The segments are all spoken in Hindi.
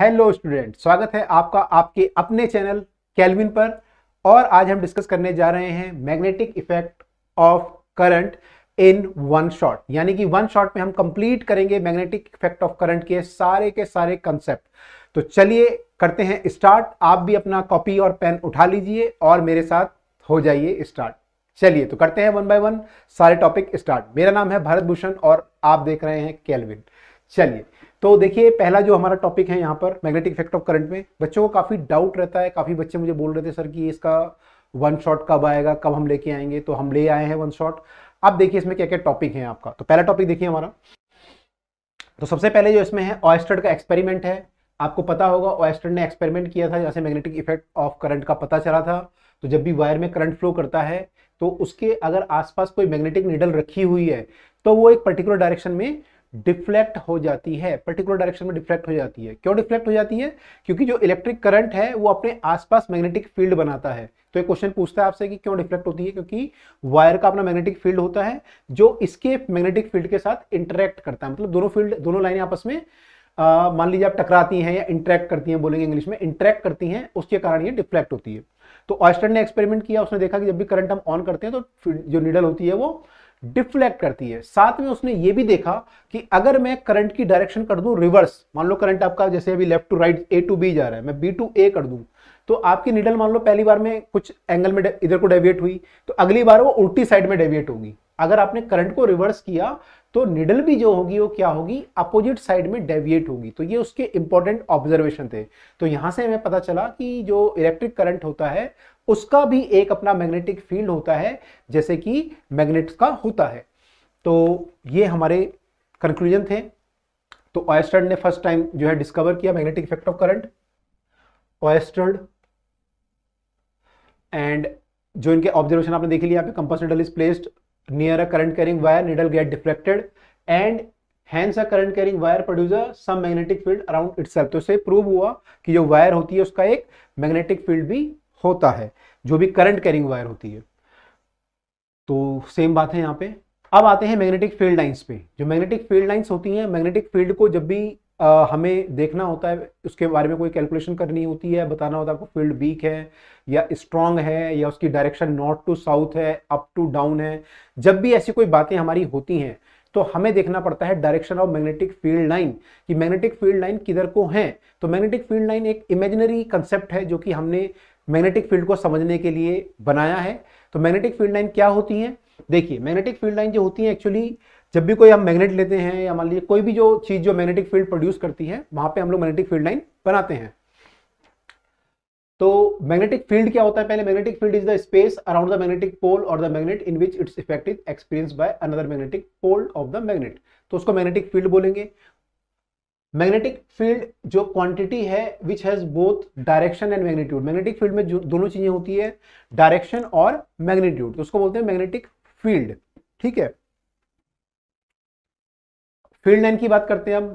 हेलो स्टूडेंट स्वागत है आपका आपके अपने चैनल कैलविन पर और आज हम डिस्कस करने जा रहे हैं magnetic effect of current in one shot यानी कि वन शॉट में हम कंप्लीट करेंगे मैग्नेटिक इफेक्ट ऑफ करंट के सारे के सारे कंसेप्ट तो चलिए करते हैं स्टार्ट आप भी अपना कॉपी और पेन उठा लीजिए और मेरे साथ हो जाइए स्टार्ट चलिए तो करते हैं वन बाय वन सारे टॉपिक स्टार्ट मेरा नाम है भारत भूषण और आप देख रहे हैं कैलविन चलिए तो देखिए पहला जो हमारा टॉपिक है यहाँ पर मैग्नेटिक इफेक्ट ऑफ करंट में बच्चों को काफ़ी डाउट रहता है काफ़ी बच्चे मुझे बोल रहे थे सर कि इसका वन शॉट कब आएगा कब हम लेके आएंगे तो हम ले आए हैं वन शॉट अब देखिए इसमें क्या क्या टॉपिक है आपका तो पहला टॉपिक देखिए हमारा तो सबसे पहले जो इसमें है ऑयस्टर्ड का एक्सपेरिमेंट है आपको पता होगा ऑयस्टर्ड ने एक्सपेरिमेंट किया था जैसे मैग्नेटिक इफेक्ट ऑफ करंट का पता चला था तो जब भी वायर में करंट फ्लो करता है तो उसके अगर आसपास कोई मैग्नेटिक नीडल रखी हुई है तो वो एक पर्टिकुलर डायरेक्शन में डिफ्लेक्ट हो जाती है पर्टिकुलर डायरेक्शन में डिफ्लेक्ट हो जाती है क्यों डिफ्लेक्ट हो जाती है क्योंकि जो इलेक्ट्रिक करंट है वो अपने आसपास मैग्नेटिक फील्ड बनाता है तो एक क्वेश्चन पूछता है आपसे कि क्यों डिफ्लेक्ट होती है क्योंकि वायर का अपना मैग्नेटिक फील्ड होता है जो इसके मैग्नेटिक फील्ड के साथ इंटरेक्ट करता है मतलब दोनों फील्ड दोनों लाइने आपस में मान लीजिए आप टकराती हैं या इंटरेक्ट करती हैं बोलेंगे इंग्लिश में इंटरेक्ट करती हैं उसके कारण ये डिफ्लेक्ट होती है तो ऑस्टर ने एक्सपेरिमेंट किया उसने देखा कि जब भी करंट हम ऑन करते हैं तो जो नीडल होती है वो डिफ्लेक्ट करती है साथ में उसने ये भी देखा कि अगर मैं करंट की डायरेक्शन कर दूं रिवर्स मान लो करंट आपका जैसे अभी left to right A to B जा रहा है मैं बी टू ए कर दूं तो आपकी निडल मान लो पहली बार में कुछ एंगल में इधर को डेविएट हुई तो अगली बार वो उल्टी साइड में डेविएट होगी अगर आपने करंट को रिवर्स किया तो निडल भी जो होगी वो क्या होगी अपोजिट साइड में डेविएट होगी तो ये उसके इंपॉर्टेंट ऑब्जर्वेशन थे तो यहां से हमें पता चला कि जो इलेक्ट्रिक करंट होता है उसका भी एक अपना मैग्नेटिक फील्ड होता है जैसे कि मैग्नेट का होता है तो ये हमारे कंक्लूजन थे तो ऑयस्टर्ड ने फर्स्ट टाइम जो है डिस्कवर किया मैग्नेटिक इफेक्ट ऑफ करंट ऑयस्टर्ड एंड जो इनके ऑब्जर्वेशन आपने देख लिया यहाँ पे compass needle is placed near a current carrying wire needle get deflected and hence a current carrying wire produce some magnetic field around itself तो इससे प्रूव हुआ कि जो वायर होती है उसका एक मैग्नेटिक फील्ड भी होता है जो भी करंट कैरिंग वायर होती है तो सेम बात है यहाँ पे अब आते हैं मैग्नेटिक फील्ड लाइंस पे जो मैग्नेटिक फील्ड लाइंस होती हैं मैग्नेटिक फील्ड को जब भी आ, हमें देखना होता है उसके बारे में कोई कैलकुलेशन करनी होती है बताना होता है आपको फील्ड वीक है या स्ट्रांग है या उसकी डायरेक्शन नॉर्थ टू साउथ है अप टू डाउन है जब भी ऐसी कोई बातें हमारी होती हैं तो हमें देखना पड़ता है direction of magnetic field line कि मैग्नेटिक फील्ड लाइन किधर को है तो मैग्नेटिक फील्ड लाइन एक इमेजिनरी कंसेप्ट है जो कि हमने मैग्नेटिक फील्ड को समझने के लिए बनाया है तो मैग्नेटिक फील्ड लाइन क्या होती है देखिए मैग्नेटिक फील्ड लाइन जो होती है एक्चुअली जब भी कोई हम मैग्नेट लेते हैं या मान लीजिए कोई भी जो चीज़ जो मैग्नेटिक फील्ड प्रोड्यूस करती है वहां पे हम लोग मैग्नेटिक फील्ड लाइन बनाते हैं तो मैग्नेटिक फील्ड क्या होता है पहले magnetic field is the space around the magnetic pole और the magnet in which its effective experience by another magnetic pole of the magnet तो उसको मैग्नेटिक फील्ड बोलेंगे मैग्नेटिक फील्ड जो क्वांटिटी है which has both direction and magnitude magnetic field में दोनों चीजें होती है डायरेक्शन और मैग्नीट्यूड तो उसको बोलते हैं मैग्नेटिक फील्ड ठीक है फील्ड लाइन की बात करते हैं अब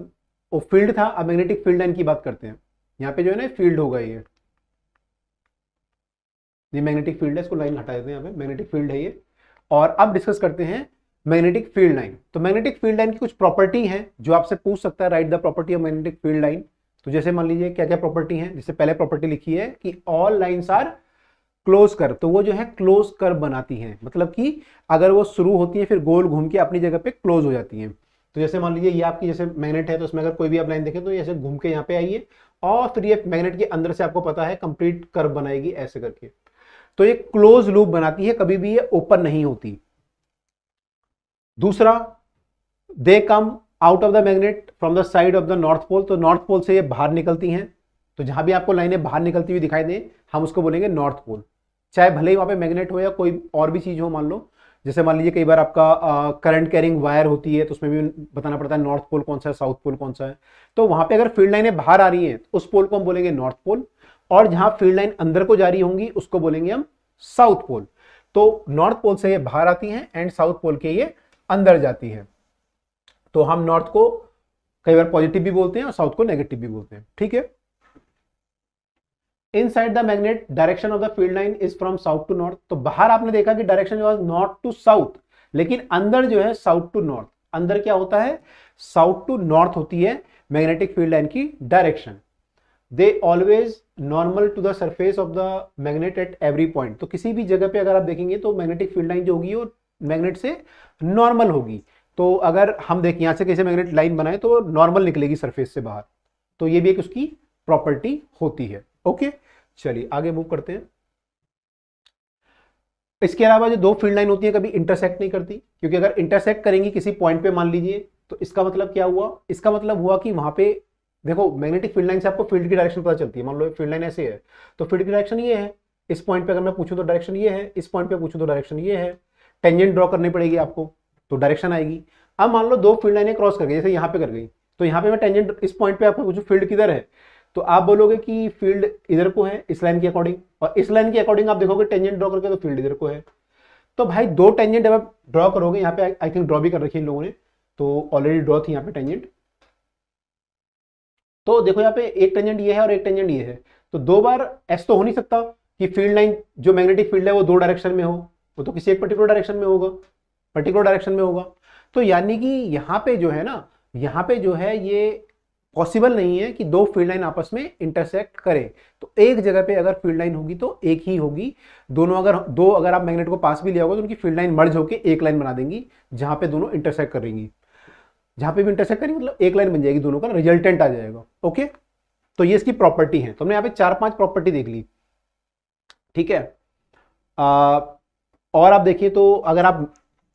वो फील्ड था अब मैग्नेटिक फील्ड लाइन की बात करते हैं यहाँ पे जो है ना फील्ड होगा ये ये मैग्नेटिक फील्ड है इसको लाइन हटा देते हैं यहाँ पे मैग्नेटिक फील्ड है ये और अब डिस्कस करते हैं मैग्नेटिक फील्ड लाइन तो मैग्नेटिक फील्ड लाइन की कुछ प्रॉपर्टी है जो आपसे पूछ सकता है right the property of magnetic field line तो जैसे मान लीजिए क्या क्या प्रॉपर्टी है जिससे पहले प्रॉपर्टी लिखी है कि ऑल लाइन्स आर क्लोज कर तो वो जो है क्लोज कर बनाती हैं मतलब कि अगर वो शुरू होती है फिर गोल घूम के अपनी जगह पे क्लोज हो जाती हैं तो जैसे मान लीजिए ये आपकी जैसे मैग्नेट है तो इसमें अगर कोई भी आप लाइन देखें तो ये ऐसे घूम के यहाँ पे आइए और फिर ये मैग्नेट के अंदर से आपको पता है कंप्लीट कर्व बनाएगी ऐसे करके तो ये क्लोज लूप बनाती है कभी भी ये ओपन नहीं होती दूसरा they come out of the magnet from the side of the north pole तो नॉर्थ पोल से ये बाहर निकलती हैं तो जहां भी आपको लाइनें बाहर निकलती हुई दिखाई दें हम उसको बोलेंगे नॉर्थ पोल चाहे भले ही वहां पे मैग्नेट हो या कोई और भी चीज हो मान लो जैसे मान लीजिए कई बार आपका करंट कैरिंग वायर होती है तो उसमें भी बताना पड़ता है नॉर्थ पोल कौन सा है साउथ पोल कौन सा है तो वहां पे अगर फील्ड लाइनें बाहर आ रही हैं तो उस पोल को हम बोलेंगे नॉर्थ पोल और जहां फील्ड लाइन अंदर को जा रही होंगी उसको बोलेंगे हम साउथ पोल तो नॉर्थ पोल से ये बाहर आती है एंड साउथ पोल के ये अंदर जाती है तो हम नॉर्थ को कई बार पॉजिटिव भी बोलते हैं और साउथ को नेगेटिव भी बोलते हैं ठीक है inside the magnet direction of the field line is from south to north तो बाहर आपने देखा कि डायरेक्शन जो है नॉर्थ टू साउथ लेकिन अंदर जो है साउथ टू नॉर्थ अंदर क्या होता है साउथ टू नॉर्थ होती है मैग्नेटिक फील्ड लाइन की direction they always normal to the surface of the magnet at every point तो किसी भी जगह पे अगर आप देखेंगे तो मैग्नेटिक फील्ड लाइन जो होगी वो मैग्नेट से नॉर्मल होगी तो अगर हम देखें यहाँ से कैसे मैग्नेट लाइन बनाए तो नॉर्मल निकलेगी सरफेस से बाहर तो ये भी एक उसकी प्रॉपर्टी होती है ओके okay? चलिए आगे मूव करते हैं इसके अलावा जो दो फील्ड लाइन होती है कभी इंटरसेक्ट नहीं करती क्योंकि अगर इंटरसेक्ट करेंगी किसी पॉइंट पे मान लीजिए तो इसका मतलब क्या हुआ इसका मतलब हुआ कि वहां पे देखो मैग्नेटिक फील्ड लाइन से आपको फील्ड की डायरेक्शन पता चलती है मान लो फील्ड लाइन ऐसे है तो फील्ड की डायरेक्शन ये है इस पॉइंट पे अगर मैं पूछूं तो डायरेक्शन ये है इस पॉइंट पे पूछूं तो डायरेक्शन ये है टेंजेंट ड्रॉ करनी पड़ेगी आपको तो डायरेक्शन आएगी अब मान लो दो फील्ड लाइने क्रॉस कर गई जैसे यहाँ पे कर गई तो यहाँ पे मैं टेंजेंट इस पॉइंट पे आपको पूछू फील्ड किधर है तो आप बोलोगे कि फील्ड इधर को है इस लाइन के अकॉर्डिंग और इस लाइन के अकॉर्डिंग आप देखोगे टेंजेंट ड्रॉ करके तो फील्ड इधर को है तो भाई दो टेंजेंट आप ड्रॉ करोगे यहाँ पे आई थिंक ड्रॉ भी कर रखी है इन लोगों ने तो ऑलरेडी ड्रॉ थी यहाँ पे टेंजेंट तो देखो यहाँ पे एक टेंजेंट ये है और एक टेंजेंट ये है तो दो बार ऐसा तो हो नहीं सकता कि फील्ड लाइन जो मैग्नेटिक फील्ड है वो दो डायरेक्शन में हो वो तो किसी एक पर्टिकुलर डायरेक्शन में होगा पर्टिकुलर डायरेक्शन में होगा तो यानी कि यहाँ पे जो है ना यहाँ पे जो है ये पॉसिबल नहीं है कि दो फील्ड लाइन आपस में इंटरसेक्ट करे तो एक जगह पे अगर फील्ड लाइन होगी तो एक ही होगी दोनों अगर दो अगर आप मैग्नेट को पास भी लिया होगा तो उनकी फील्ड लाइन मर्ज होकर एक लाइन बना देंगी जहां पे दोनों इंटरसेक्ट करेंगी जहां पे भी इंटरसेक्ट करेंगे मतलब एक लाइन बन जाएगी दोनों का रिजल्टेंट आ जाएगा ओके तो ये इसकी प्रॉपर्टी है तो हमने यहाँ पे चार पांच प्रॉपर्टी देख ली ठीक है आ, और आप देखिए तो अगर आप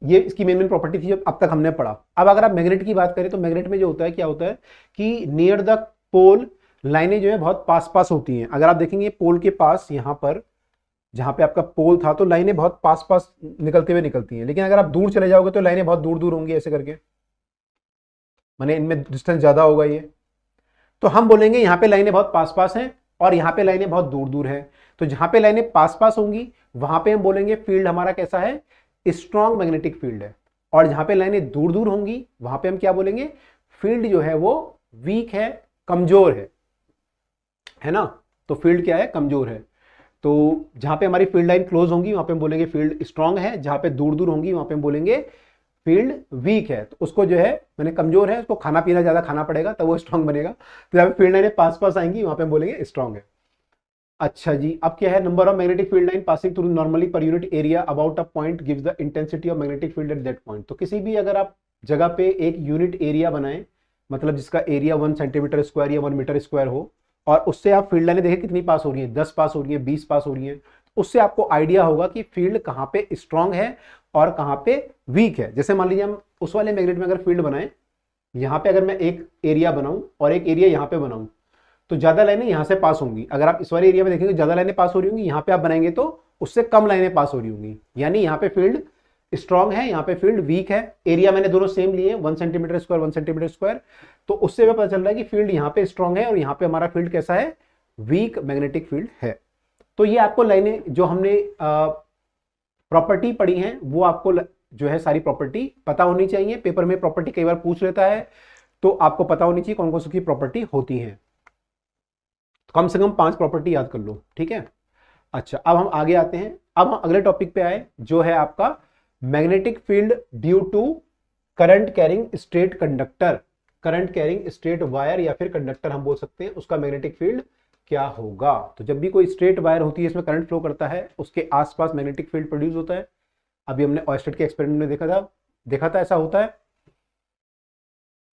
ये इसकी मेन मेन प्रॉपर्टी थी जो अब तक हमने पढ़ा अब अगर आप मैग्नेट की बात करें तो मैग्नेट में जो होता है क्या होता है कि नियर द पोल लाइनें जो है बहुत पास पास होती हैं अगर आप देखेंगे पोल के पास यहाँ पर जहाँ पे आपका पोल था तो लाइनें बहुत पास पास निकलते हुए निकलती हैं लेकिन अगर आप दूर चले जाओगे तो लाइनें बहुत दूर दूर होंगी ऐसे करके मैंने इनमें डिस्टेंस ज़्यादा होगा ये तो हम बोलेंगे यहाँ पे लाइनें बहुत पास पास हैं और यहाँ पे लाइनें बहुत दूर दूर हैं तो जहाँ पे लाइनें पास पास होंगी वहाँ पे हम बोलेंगे फील्ड हमारा कैसा है स्ट्रॉन्ग मैग्नेटिक फील्ड है और जहां पे लाइनें दूर दूर होंगी वहां पे हम क्या बोलेंगे फील्ड जो है वो वीक है कमज़ोर है है ना तो फील्ड क्या है कमज़ोर है तो जहां पे हमारी फील्ड लाइन क्लोज होंगी वहां पे हम बोलेंगे फील्ड स्ट्रांग है जहां पे दूर दूर होंगी वहां पे हम बोलेंगे फील्ड वीक है तो उसको जो है मैंने कमज़ोर है उसको खाना पीना ज़्यादा खाना पड़ेगा तब वो स्ट्रांग बनेगा तो जहां पे फील्ड लाइनें पास पास आएंगी वहां पे हम बोलेंगे स्ट्रांग है अच्छा जी अब क्या है number of magnetic field line passing through normally per unit area about a point gives the intensity of magnetic field at that point तो किसी भी अगर आप जगह पे एक यूनिट एरिया बनाएं मतलब जिसका एरिया वन सेंटीमीटर स्क्वायर या वन मीटर स्क्वायर हो और उससे आप फील्ड लाइने देखें कितनी पास हो रही हैं दस पास हो रही है बीस पास हो रही हैं तो उससे आपको आइडिया होगा कि फील्ड कहाँ पे स्ट्रांग है और कहाँ पे वीक है जैसे मान लीजिए हम उस वाले मैग्नेट में अगर फील्ड बनाएं यहाँ पे अगर मैं एक एरिया बनाऊँ और एक एरिया यहाँ पे बनाऊँ तो ज़्यादा लाइनें यहां से पास होंगी अगर आप इस वाले एरिया में देखेंगे ज़्यादा लाइनें पास हो रही होंगी यहाँ पे आप बनाएंगे तो उससे कम लाइनें पास हो रही होंगी यानी यहाँ पे फील्ड स्ट्रॉन्ग है यहाँ पे फील्ड वीक है एरिया मैंने दोनों सेम लिए one centimetre square one centimetre square तो उससे भी पता चल रहा है कि फील्ड यहाँ पे स्ट्रॉन्ग है और यहाँ पे हमारा फील्ड कैसा है वीक मैग्नेटिक फील्ड है तो ये आपको लाइनें जो हमने प्रॉपर्टी पढ़ी है वो आपको जो है सारी प्रॉपर्टी पता होनी चाहिए पेपर में प्रॉपर्टी कई बार पूछ लेता है तो आपको पता होनी चाहिए कौन कौन सी प्रॉपर्टी होती है तो कम से कम पांच प्रॉपर्टी याद कर लो ठीक है अच्छा अब हम आगे आते हैं अब हम अगले टॉपिक पे आए जो है आपका magnetic field due to current carrying straight conductor current carrying straight wire या फिर कंडक्टर हम बोल सकते हैं उसका मैग्नेटिक फील्ड क्या होगा तो जब भी कोई स्ट्रेट वायर होती है इसमें करंट फ्लो करता है उसके आसपास मैग्नेटिक फील्ड प्रोड्यूस होता है अभी हमने ऑयस्टर के एक्सपेरिमेंट में देखा था देखा था ऐसा होता है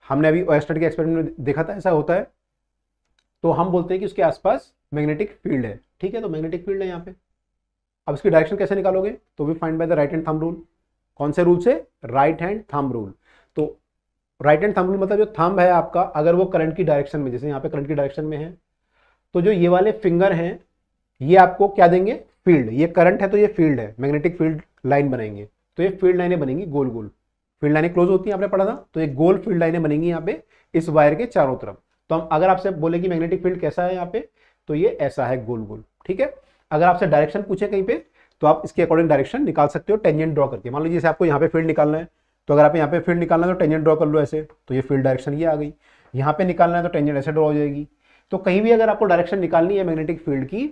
हमने अभी ऑयस्टर के एक्सपेरिमेंट में देखा था ऐसा होता है तो हम बोलते हैं कि उसके आसपास मैग्नेटिक फील्ड है ठीक है तो मैग्नेटिक फील्ड है यहाँ पे अब इसकी डायरेक्शन कैसे निकालोगे तो we find by the right hand thumb rule कौन से रूल से राइट हैंड थंब रूल तो राइट हैंड थंब रूल मतलब जो थंब है आपका अगर वो करंट की डायरेक्शन में जैसे यहाँ पे करंट की डायरेक्शन में है तो जो ये वाले फिंगर हैं ये आपको क्या देंगे फील्ड ये करंट है तो ये फील्ड है मैग्नेटिक फील्ड लाइन बनाएंगे तो ये फील्ड लाइनें बनेंगी गोल गोल फील्ड लाइनें क्लोज होती हैं आपने पढ़ा था तो ये गोल फील्ड लाइनें बनेंगी यहाँ पे इस वायर के चारों तरफ तो हम अगर आपसे बोले कि मैग्नेटिक फील्ड कैसा है यहाँ पे तो ये ऐसा है गोल गोल ठीक है अगर आपसे डायरेक्शन पूछे कहीं पे तो आप इसके अकॉर्डिंग डायरेक्शन निकाल सकते हो टेंजेंट ड्रॉ करके मान लीजिए आपको यहाँ पे फील्ड निकालना है तो अगर आप यहाँ पे फील्ड निकालना है तो टेंजेंट ड्रॉ कर लो ऐसे तो ये फील्ड डायरेक्शन ये आ गई यहाँ पे निकालना है तो टेंजेंट ऐसे ड्रॉ हो जाएगी तो कहीं भी अगर आपको डायरेक्शन निकालनी है मैग्नेटिक फील्ड की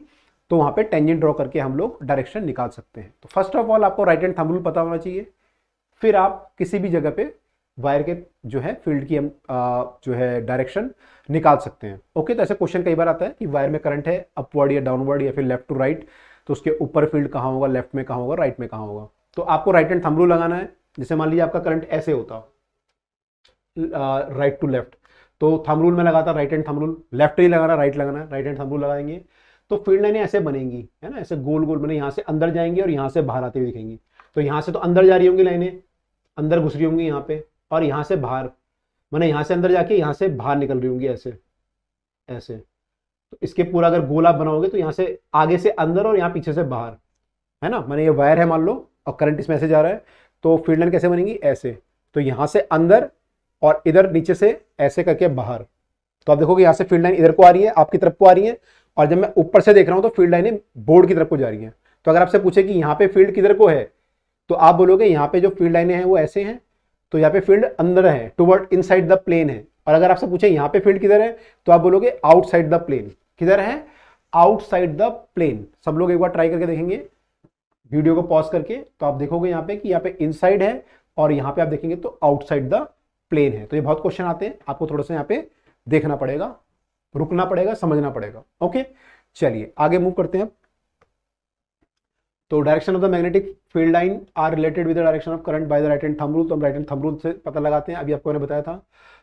तो वहाँ पे टेंजेंट ड्रॉ करके हम लोग डायरेक्शन निकाल सकते हैं तो फर्स्ट ऑफ ऑल आपको राइट एंड थंब रूल पता होना चाहिए फिर आप किसी भी जगह पे वायर के जो है फील्ड की हम जो है डायरेक्शन निकाल सकते हैं ओके तो ऐसा क्वेश्चन कई बार आता है कि वायर में करंट है अपवर्ड या डाउनवर्ड या फिर लेफ्ट टू राइट तो उसके ऊपर फील्ड कहाँ होगा लेफ्ट में कहाँ होगा राइट में कहाँ होगा तो आपको राइट एंड थम्बरू लगाना है जैसे मान लीजिए आपका करंट ऐसे होता राइट टू लेफ्ट तो थम रूल में लगाता right hand thumb rule left ही लगाना राइट लगाना राइट एंड थम रूल लगाएंगे तो फील्ड लाइनें ऐसे बनेंगी है ना ऐसे गोल गोल बने यहाँ से अंदर जाएंगी और यहाँ से बाहर आती हुई दिखेंगी तो यहाँ से तो अंदर जा रही होंगी लाइनें अंदर घुस रही होंगी यहाँ पे और यहाँ से बाहर मैंने यहाँ से अंदर जाके यहाँ से बाहर निकल रही होंगी ऐसे ऐसे तो इसके पूरा अगर गोला बनाओगे तो यहाँ से आगे से अंदर और यहाँ पीछे से बाहर है ना मैंने ये वायर है मान लो और करंट इसमें ऐसे जा रहा है तो फील्ड लाइन कैसे बनेगी ऐसे तो यहाँ से अंदर और इधर नीचे से ऐसे करके बाहर तो आप देखोगे यहाँ से फील्ड लाइन इधर को आ रही है आपकी तरफ को आ रही है और जब मैं ऊपर से देख रहा हूँ तो फील्ड लाइनें बोर्ड की तरफ को जा रही है तो अगर आपसे पूछे कि यहाँ पे फील्ड किधर को है तो आप बोलोगे यहाँ पे जो फील्ड लाइनें हैं वो ऐसे हैं तो यहाँ पे फील्ड अंदर है इन साइड द प्लेन है और अगर आपसे पूछे यहाँ पे फील्ड किधर है तो आप बोलोगे आउटसाइड द प्लेन किधर है आउटसाइड द प्लेन सब लोग एक बार ट्राई करके देखेंगे वीडियो को पॉज करके तो आप देखोगे यहाँ पे कि यहाँ पे इनसाइड है और यहाँ पे आप देखेंगे तो आउटसाइड द प्लेन है तो ये बहुत क्वेश्चन आते हैं आपको थोड़ा सा यहाँ पे देखना पड़ेगा रुकना पड़ेगा समझना पड़ेगा ओके चलिए आगे मूव करते हैं तो direction of the magnetic field line are related with the direction of current by the right hand thumb rule तो हम राइट हैंड थंब रूल से पता लगाते हैं अभी आपको मैंने बताया था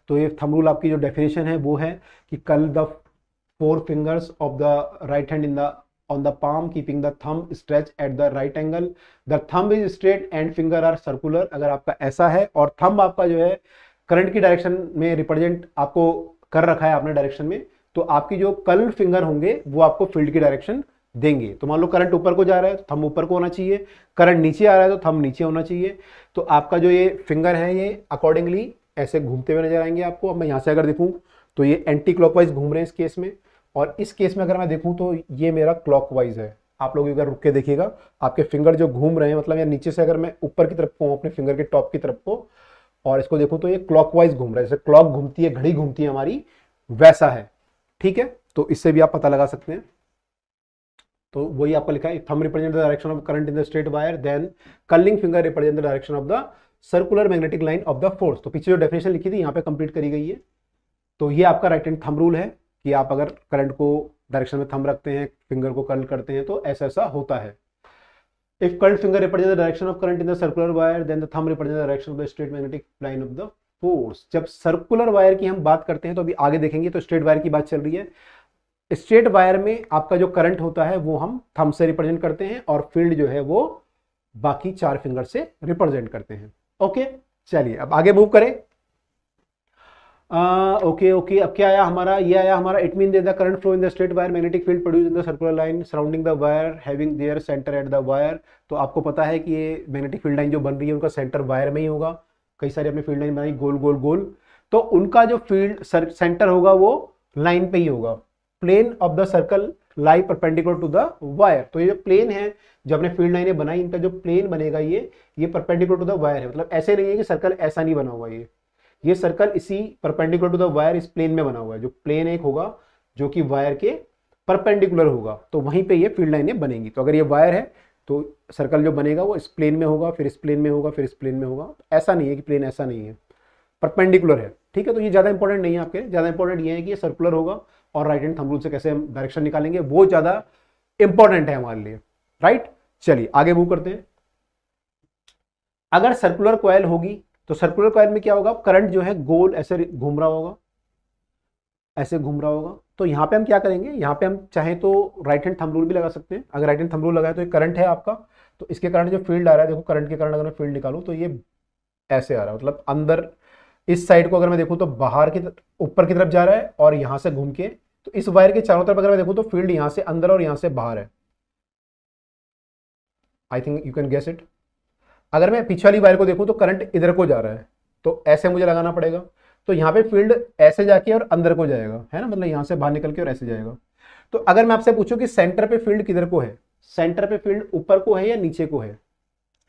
तो ये थंब रूल आपकी जो डेफिनेशन है वो है कि curl the four fingers of the right hand in the on the palm keeping the thumb stretch at the right angle the thumb is straight and finger are circular अगर आपका ऐसा है और thumb आपका जो है करंट की डायरेक्शन में रिप्रेजेंट आपको कर रखा है आपने डायरेक्शन में तो आपकी जो कल फिंगर होंगे वो आपको फील्ड की डायरेक्शन देंगे तो मान लो करंट ऊपर को जा रहा है तो थम ऊपर को होना चाहिए करंट नीचे आ रहा है तो थम नीचे होना चाहिए तो आपका जो ये फिंगर है ये अकॉर्डिंगली ऐसे घूमते हुए नजर आएंगे आपको अब मैं यहाँ से अगर देखूँ तो ये एंटी क्लॉकवाइज घूम रहे हैं इस केस में और इस केस में अगर मैं देखूँ तो ये मेरा क्लॉकवाइज है आप लोग अगर रुक के देखिएगा आपके फिंगर जो घूम रहे हैं मतलब या नीचे से अगर मैं ऊपर की तरफ को अपने फिंगर के टॉप की तरफ को और इसको देखूँ तो ये क्लॉकवाइज घूम रहा है जैसे क्लॉक घूमती है घड़ी घूमती है हमारी वैसा है ठीक है तो इससे भी आप पता लगा सकते हैं तो वही आपका लिखा है thumb represent the direction of current in the straight wire then curling finger represent the direction of the circular magnetic line of the force तो पीछे जो डेफिनेशन लिखी थी यहाँ पे कंप्लीट करी गई है तो ये आपका राइट एंड थम रूल है कि आप अगर करंट को डायरेक्शन में थम रखते हैं फिंगर को कर्ल करते हैं तो ऐसा ऐसा होता है if current finger represent the direction of current in the circular wire then the thumb represent the direction of the straight magnetic line of the force जब सर्कुलर वायर की हम बात करते हैं तो अभी आगे देखेंगे तो स्ट्रेट वायर की बात चल रही है स्ट्रेट वायर में आपका जो करंट होता है वो हम थम से रिप्रेजेंट करते हैं और फील्ड जो है वो बाकी चार फिंगर से रिप्रेजेंट करते हैं ओके चलिए अब आगे मूव करें आ, ओके ओके अब क्या आया हमारा ये आया हमारा it mean the current flow in the straight wire magnetic field produce in the circular line surrounding the wire having their centre at the wire तो आपको पता है कि ये मैग्नेटिक फील्ड लाइन जो बन रही है उनका सेंटर वायर में ही होगा कई सारी अपनी फील्ड लाइन बनाई गोल गोल गोल तो उनका जो फील्ड सेंटर होगा वो लाइन पे ही होगा plane of the circle lie perpendicular to the wire तो ये जो प्लेन है जो अपने फील्ड लाइनें बनाई इनका जो प्लेन बनेगा ये ये परपेंडिकुलर टू द वायर है मतलब ऐसे नहीं है कि सर्कल ऐसा नहीं बना हुआ ये ये सर्कल इसी परपेंडिकुलर टू द वायर इस प्लेन में बना हुआ है जो प्लेन एक होगा जो कि वायर के परपेंडिकुलर होगा तो वहीं पे ये फील्ड लाइनें बनेंगी तो अगर ये वायर है तो सर्कल जो बनेगा वो इस प्लेन में होगा फिर इस प्लेन में होगा फिर इस प्लेन में होगा तो ऐसा नहीं है कि प्लेन ऐसा नहीं है परपेंडिकुलर है ठीक है तो ये ज़्यादा इंपॉर्टेंट नहीं है आपके ज़्यादा इंपॉर्टेंट ये है कि ये सर्कुलर होगा और राइट हैंड थंब रूल से कैसे हम डायरेक्शन निकालेंगे वो ज़्यादा इंपॉर्टेंट है हमारे लिए राइट चलिए आगे मूव करते हैं अगर सर्कुलर कॉयल होगी तो सर्कुलर कॉयल में क्या होगा करंट जो है गोल ऐसे घूम रहा होगा ऐसे घूम रहा होगा तो यहां पे हम क्या करेंगे यहां पे हम चाहे तो राइट हैंड थंब रूल भी लगा सकते हैं अगर राइट हैंड थंब रूल लगाए तो एक करंट है आपका तो इसके कारण जो फील्ड आ रहा है देखो करंट के कारण अगर मैं फील्ड निकालू तो ये ऐसे आ रहा है मतलब अंदर इस साइड को अगर मैं देखूँ तो बाहर की ऊपर की तरफ जा रहा है और यहां से घूम के तो इस वायर के चारों तरफ अगर मैं देखूं तो फील्ड यहां से अंदर और यहां से बाहर है I think you can guess it अगर मैं पीछे वाली वायर को देखूं तो करंट इधर को जा रहा है तो ऐसे मुझे लगाना पड़ेगा तो यहां पे फील्ड ऐसे जाके और अंदर को जाएगा है ना मतलब यहां से बाहर निकल के और ऐसे जाएगा तो अगर मैं आपसे पूछूं कि सेंटर पे फील्ड किधर को है सेंटर पे फील्ड ऊपर को है या नीचे को है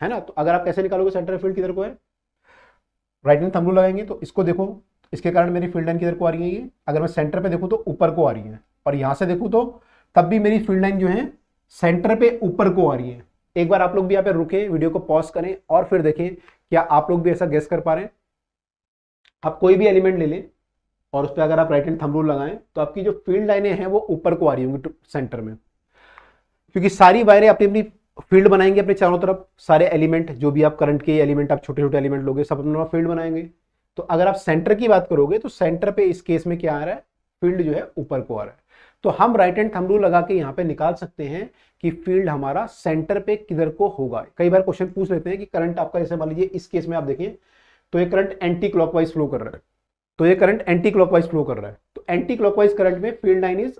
है ना तो अगर आप कैसे निकालोगे सेंटर फील्ड किधर को है राइट हैंड थम्बू लगाएंगे तो इसको देखो इसके कारण मेरी फील्ड लाइन किधर को आ रही है ये अगर मैं सेंटर पे देखूँ तो ऊपर को आ रही है और यहाँ से देखूँ तो तब भी मेरी फील्ड लाइन जो है सेंटर पे ऊपर को आ रही है एक बार आप लोग भी यहाँ पे रुके वीडियो को पॉज करें और फिर देखें क्या आप लोग भी ऐसा गेस कर पा रहे हैं आप कोई भी एलिमेंट ले लें और उस पर अगर आप राइट एंड थमरूल लगाएं तो आपकी जो फील्ड लाइनें हैं वो ऊपर को आ रही होंगी सेंटर में क्योंकि सारी वायरें अपनी अपनी फील्ड बनाएंगे अपने चारों तरफ सारे एलिमेंट जो भी आप करंट के एलिमेंट आप छोटे छोटे एलिमेंट लोगे सब अपना फील्ड बनाएंगे तो अगर आप सेंटर की बात करोगे तो सेंटर पे इस केस में क्या आ रहा है फील्ड जो है ऊपर को आ रहा है तो हम राइट एंड थमरू लगा के यहाँ पे निकाल सकते हैं कि फील्ड हमारा सेंटर पे किधर को होगा कई बार क्वेश्चन पूछ लेते हैं कि करंट आपका जैसे मान लीजिए इस केस में आप देखिए तो ये करंट एंटी क्लॉकवाइज फ्लो कर रहा है तो ये करंट एंटी क्लॉकवाइज फ्लो कर रहा है तो एंटी क्लॉकवाइज करंट में field line is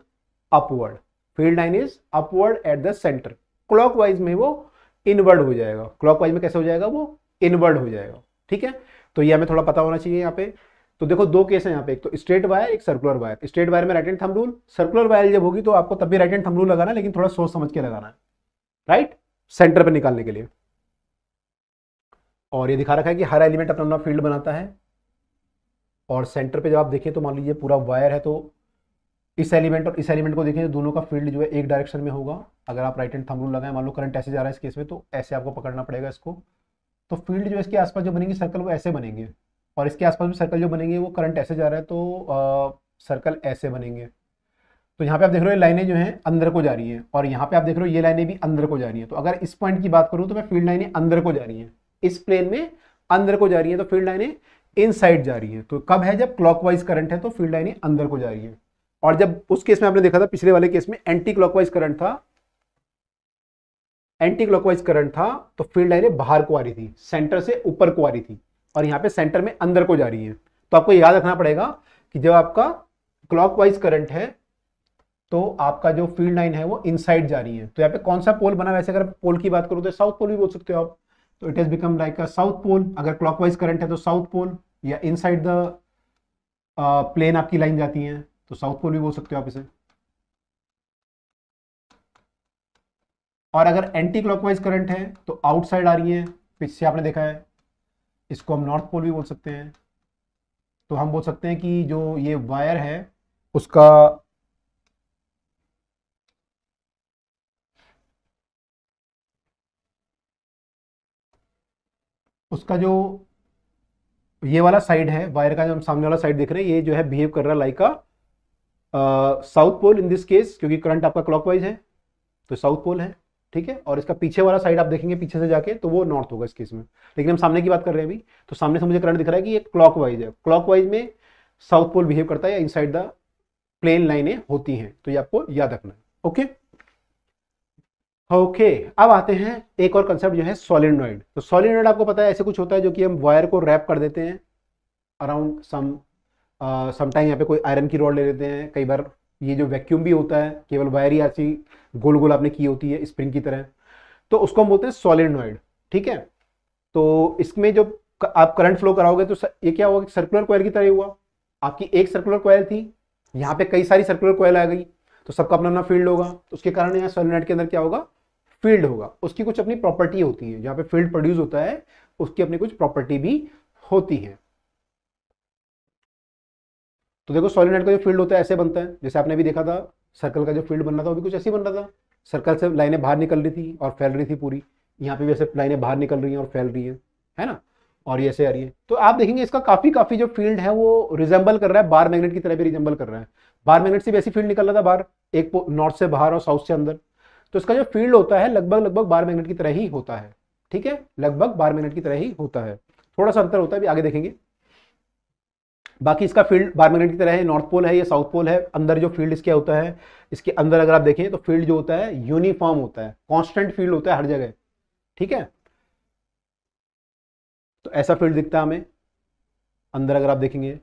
upward field line is upward at the centre clockwise में वो इनवर्ड हो जाएगा क्लॉकवाइज में कैसे हो जाएगा वो इनवर्ड हो जाएगा ठीक है तो ये हमें थोड़ा पता होना चाहिए यहाँ पे तो देखो दो केस है यहाँ पे एक तो स्ट्रेट वायर एक सर्कुलर वायर स्ट्रेट वायर में right hand thumb rule circular wire जब होगी तो आपको तब भी राइट एंड थम रूल लगाना लेकिन थोड़ा सोच समझ के लगाना है राइट सेंटर पर निकालने के लिए और ये दिखा रखा है कि हर एलिमेंट अपना अपना फील्ड बनाता है और सेंटर पे जब आप देखें तो मान लीजिए पूरा वायर है तो इस एलिमेंट और इस एलिमेंट को देखें तो दोनों का फील्ड जो है एक डायरेक्शन में होगा अगर आप राइट एंड थम रूल लगाएं मान लो करंट ऐसे जा रहा है इस केस में तो ऐसे आपको पकड़ना पड़ेगा इसको तो फील्ड जो इसके आसपास जो बनेंगे सर्कल वो ऐसे बनेंगे और इसके आसपास भी सर्कल जो बनेंगे वो करंट ऐसे जा रहा है तो सर्कल ऐसे बनेंगे तो यहाँ पे आप देख रहे हो लाइनें जो हैं अंदर को जा रही हैं और यहाँ पे आप देख रहे हो ये लाइनें भी अंदर को जा रही हैं तो अगर इस पॉइंट की बात करूँ तो मैं फील्ड लाइनें अंदर को जा रही हैं इस प्लेन में अंदर को जा रही हैं तो फील्ड लाइनें साइड जा रही हैं तो कब है जब क्लॉकवाइज करंट है तो फील्ड लाइनें अंदर को जा रही है और जब उस केस में आपने देखा था पिछले वाले केस में एंटी क्लॉकवाइज करंट था एंटी क्लॉकवाइज करंट था तो फील्ड लाइन बाहर को आ रही थी सेंटर से ऊपर को आ रही थी और यहाँ पे सेंटर में अंदर को जा रही है तो आपको याद रखना पड़ेगा कि जब आपका क्लॉकवाइज करंट है तो आपका जो फील्ड लाइन है वो इनसाइड जा रही है तो यहाँ पे कौन सा पोल बना वैसे अगर पोल की बात करो तो साउथ पोल भी बोल सकते हो आप तो it has become like a south pole अगर क्लॉकवाइज करंट है तो साउथ पोल या इनसाइड द प्लेन आपकी लाइन जाती है तो साउथ पोल भी बोल सकते हो आप इसे और अगर एंटी क्लॉकवाइज करंट है तो आउटसाइड आ रही है पीछे आपने देखा है इसको हम नॉर्थ पोल भी बोल सकते हैं तो हम बोल सकते हैं कि जो ये वायर है उसका उसका जो ये वाला साइड है वायर का जो हम सामने वाला साइड देख रहे हैं ये जो है बिहेव कर रहा है लाइक का south pole in this case क्योंकि करंट आपका क्लॉकवाइज है तो साउथ पोल है ठीक है और इसका पीछे वाला साइड आप देखेंगे पीछे से जाके तो वो नॉर्थ होगा इस केस में लेकिन हम सामने की बात कर रहे हैं अभी तो सामने से मुझे करंट दिख रहा है कि ये क्लॉक है क्लॉक में साउथ पोल बिहेव करता है या इनसाइड द प्लेन लाइनें होती हैं तो ये आपको याद रखना है ओके ओके अब आते हैं एक और कंसेप्ट जो है सॉलिडोइड तो सॉलिडोइड आपको पता है ऐसे कुछ होता है जो कि हम वायर को रैप कर देते हैं अराउंड सम समटाइम यहाँ पे कोई आयरन की रॉड ले लेते हैं कई बार ये जो वैक्यूम भी होता है केवल वायर ही ऐसी गोल गोल आपने की होती है स्प्रिंग की तरह तो उसको हम बोलते हैं सॉलिडनॉइड ठीक है तो इसमें जब आप करंट फ्लो कराओगे तो ये क्या होगा सर्कुलर कोयल की तरह हुआ आपकी एक सर्कुलर कोयल थी यहाँ पे कई सारी सर्कुलर कोयल आ गई तो सबका अपना अपना फील्ड होगा तो उसके कारण यहाँ सोलिनाइट के अंदर क्या होगा फील्ड होगा उसकी कुछ अपनी प्रॉपर्टी होती है जहाँ पे फील्ड प्रोड्यूस होता है उसकी अपनी कुछ प्रॉपर्टी भी होती है तो देखो सोलिनाइट का जो फील्ड होता है ऐसे बनता है जैसे आपने भी देखा था सर्कल का जो फील्ड बन रहा था वो भी कुछ ऐसे ही बन रहा था सर्कल से लाइनें बाहर निकल रही थी और फैल रही थी पूरी यहाँ पे भी ऐसे लाइनें बाहर निकल रही हैं और फैल रही हैं है ना और ये ऐसे आ रही है तो आप देखेंगे इसका काफ़ी काफ़ी जो फील्ड है वो रिजेंबल कर रहा है बार मैग्नेट की तरह भी रिजेंबल कर रहा है बार मैग्नेट से भी ऐसी फील्ड निकल रहा था बाहर एक नॉर्थ से बाहर और साउथ से अंदर तो इसका जो फील्ड होता है लगभग लगभग बार मैग्नेट की तरह ही होता है ठीक है लगभग बार मैग्नेट की तरह ही होता है थोड़ा सा अंतर होता है अभी आगे देखेंगे बाकी इसका फील्ड बार मैग्नेट की तरह है नॉर्थ पोल है या साउथ पोल है अंदर जो फील्ड इसके होता है इसके अंदर अगर आप देखें तो फील्ड जो होता है यूनिफॉर्म होता है कॉन्स्टेंट फील्ड होता है हर जगह ठीक है तो ऐसा फील्ड दिखता है हमें अंदर अगर आप देखेंगे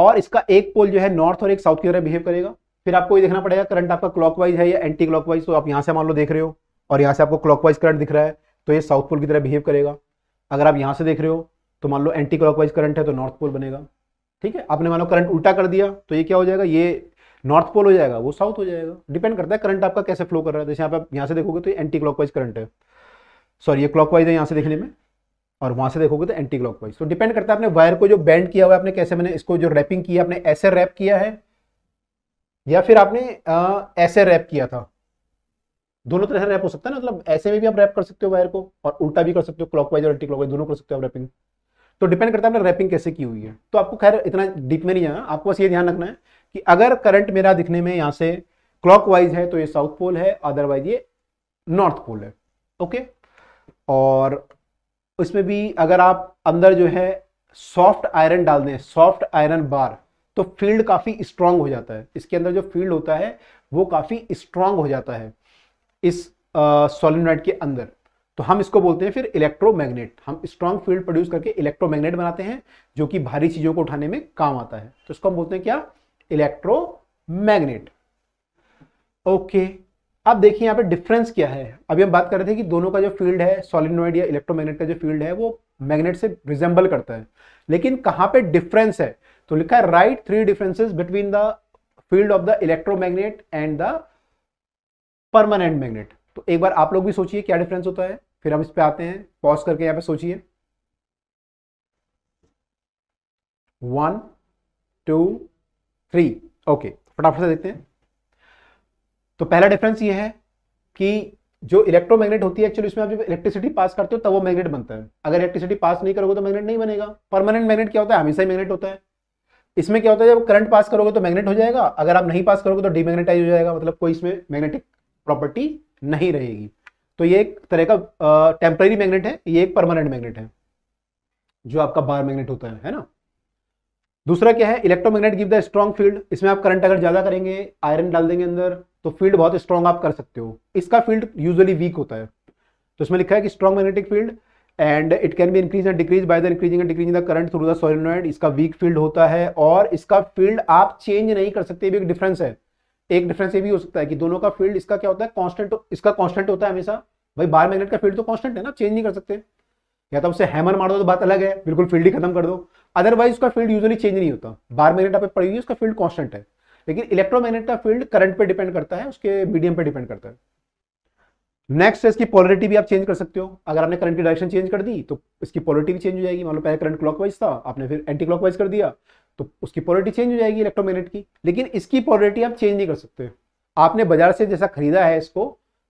और इसका एक पोल जो है नॉर्थ और एक साउथ की तरह बिहेव करेगा फिर आपको ये देखना पड़ेगा करंट आपका क्लॉकवाइज है या एंटी क्लॉकवाइज तो आप यहां से मान लो देख रहे हो और यहां से आपको क्लॉकवाइज करंट दिख रहा है तो ये साउथ पोल की तरह बिहेव करेगा अगर आप यहां से देख रहे हो तो मान लो एंटी क्लॉकवाइज करंट है तो नॉर्थ पोल बनेगा ठीक है आपने मान लो करंट उल्टा कर दिया तो ये क्या हो जाएगा ये नॉर्थ पोल हो जाएगा वो साउथ हो जाएगा डिपेंड करता है करंट आपका कैसे फ्लो कर रहा है जैसे आप यहाँ से देखोगे तो एंटी क्लॉकवाइज करंट है सॉरी ये क्लॉकवाइज है यहाँ से देखने में और वहाँ से देखोगे तो एंटी क्लॉकवाइज तो डिपेंड करता है आपने वायर को जो बैंड किया हुआ है आपने कैसे मैंने इसको जो रैपिंग किया आपने ऐसे रैप किया है या फिर आपने आ, ऐसे रैप किया था दोनों तरह से रैप हो सकता है ना मतलब ऐसे में भी आप रैप कर सकते हो वायर को और उल्टा भी कर सकते हो क्लॉकवाइज और एंटी क्लॉकवाइज दोनों कर सकते हो आप रैपिंग तो डिपेंड करता है आपने रैपिंग कैसे की हुई है तो आपको खैर इतना डीप में नहीं जाना आपको बस ये ध्यान रखना है कि अगर करंट मेरा दिखने में यहाँ से क्लॉक है तो ये साउथ पोल है अदरवाइज ये नॉर्थ पोल है ओके और इसमें भी अगर आप अंदर जो है सॉफ्ट आयरन डाल दें सॉफ्ट आयरन बार तो फील्ड काफ़ी स्ट्रांग हो जाता है इसके अंदर जो फील्ड होता है वो काफ़ी स्ट्रांग हो जाता है इस सोलिनाइट के अंदर तो हम इसको बोलते हैं फिर इलेक्ट्रोमैग्नेट हम स्ट्रांग फील्ड प्रोड्यूस करके इलेक्ट्रोमैग्नेट बनाते हैं जो कि भारी चीजों को उठाने में काम आता है तो इसको हम बोलते हैं क्या इलेक्ट्रोमैग्नेट ओके अब देखिए यहाँ पे डिफरेंस क्या है अभी हम बात कर रहे थे कि दोनों का जो फील्ड है सॉलिनोइड या इलेक्ट्रोमैग्नेट का जो फील्ड है वो मैग्नेट से रिजेंबल करता है लेकिन कहाँ पे डिफरेंस है तो लिखा है right three differences between the field of the electromagnet and the permanent magnet तो एक बार आप लोग भी सोचिए क्या डिफरेंस होता है फिर हम इस पर आते हैं पॉज करके यहां पे सोचिए वन टू थ्री ओके फटाफट से देखते हैं तो पहला डिफरेंस ये है कि जो इलेक्ट्रोमैग्नेट होती है एक्चुअली उसमें आप जब इलेक्ट्रिसिटी पास करते हो तब वो मैग्नेट बनता है अगर इलेक्ट्रिसिटी पास नहीं करोगे तो मैग्नेट नहीं बनेगा परमानेंट मैग्नेट क्या होता है हमेशा ही मैग्नेट होता है इसमें क्या होता है जब करंट पास करोगे तो मैग्नेट हो जाएगा अगर आप नहीं पास करोगे तो डीमैग्नेटाइज हो जाएगा मतलब कोई इसमें मैग्नेटिक प्रॉपर्टी नहीं रहेगी तो ये एक तरह का टेम्पररी मैग्नेट है ये एक परमानेंट मैग्नेट है जो आपका बार मैग्नेट होता है है ना दूसरा क्या है electromagnet give the strong field इसमें आप करंट अगर ज्यादा करेंगे आयरन डाल देंगे अंदर तो फील्ड बहुत स्ट्रॉन्ग आप कर सकते हो इसका फील्ड यूजली वीक होता है तो इसमें लिखा है कि strong magnetic field and it can be increase and decrease by the increasing and decreasing the current through the solenoid इसका वीक फील्ड होता है और इसका फील्ड आप चेंज नहीं कर सकते भी एक डिफरेंस है एक डिफरेंस ये भी हो सकता है कि दोनों का फील्ड इसका क्या होता है कॉन्स्टेंट इसका कॉन्स्टेंट होता है हमेशा भाई बार मैग्नेट का फील्ड तो कॉन्स्टेंट है ना चेंज नहीं कर सकते या तो उसे हैमर मार दो तो बात अलग है बिल्कुल फील्ड ही खत्म कर दो अदरवाइज उसका फील्ड यूजली चेंज नहीं होता बार मैग्नेट आप पड़ी हुई उसका फील्ड कॉन्स्टेंट है लेकिन इलेक्ट्रोमैग्नेट का फील्ड करंट पर डिपेंड करता है उसके मीडियम पर डिपेंड करता है नेक्स्ट इसकी पॉलिटी भी आप चेंज कर सकते हो अगर आपने करंट की डायरेक्शन चेंज कर दी तो इसकी पॉलिटी भी चेंज हो जाएगी मान लो पहले करंट क्लॉकवाइज था आपने फिर एंटी क्लॉकवाइज कर दिया तो उसकी पॉलिटी चेंज हो जाएगी इलेक्ट्रोमैग्नेट की लेकिन इसकी पॉलिटी आप चेंज नहीं कर सकते आपने बाजार से जैसा खरीदा है इसको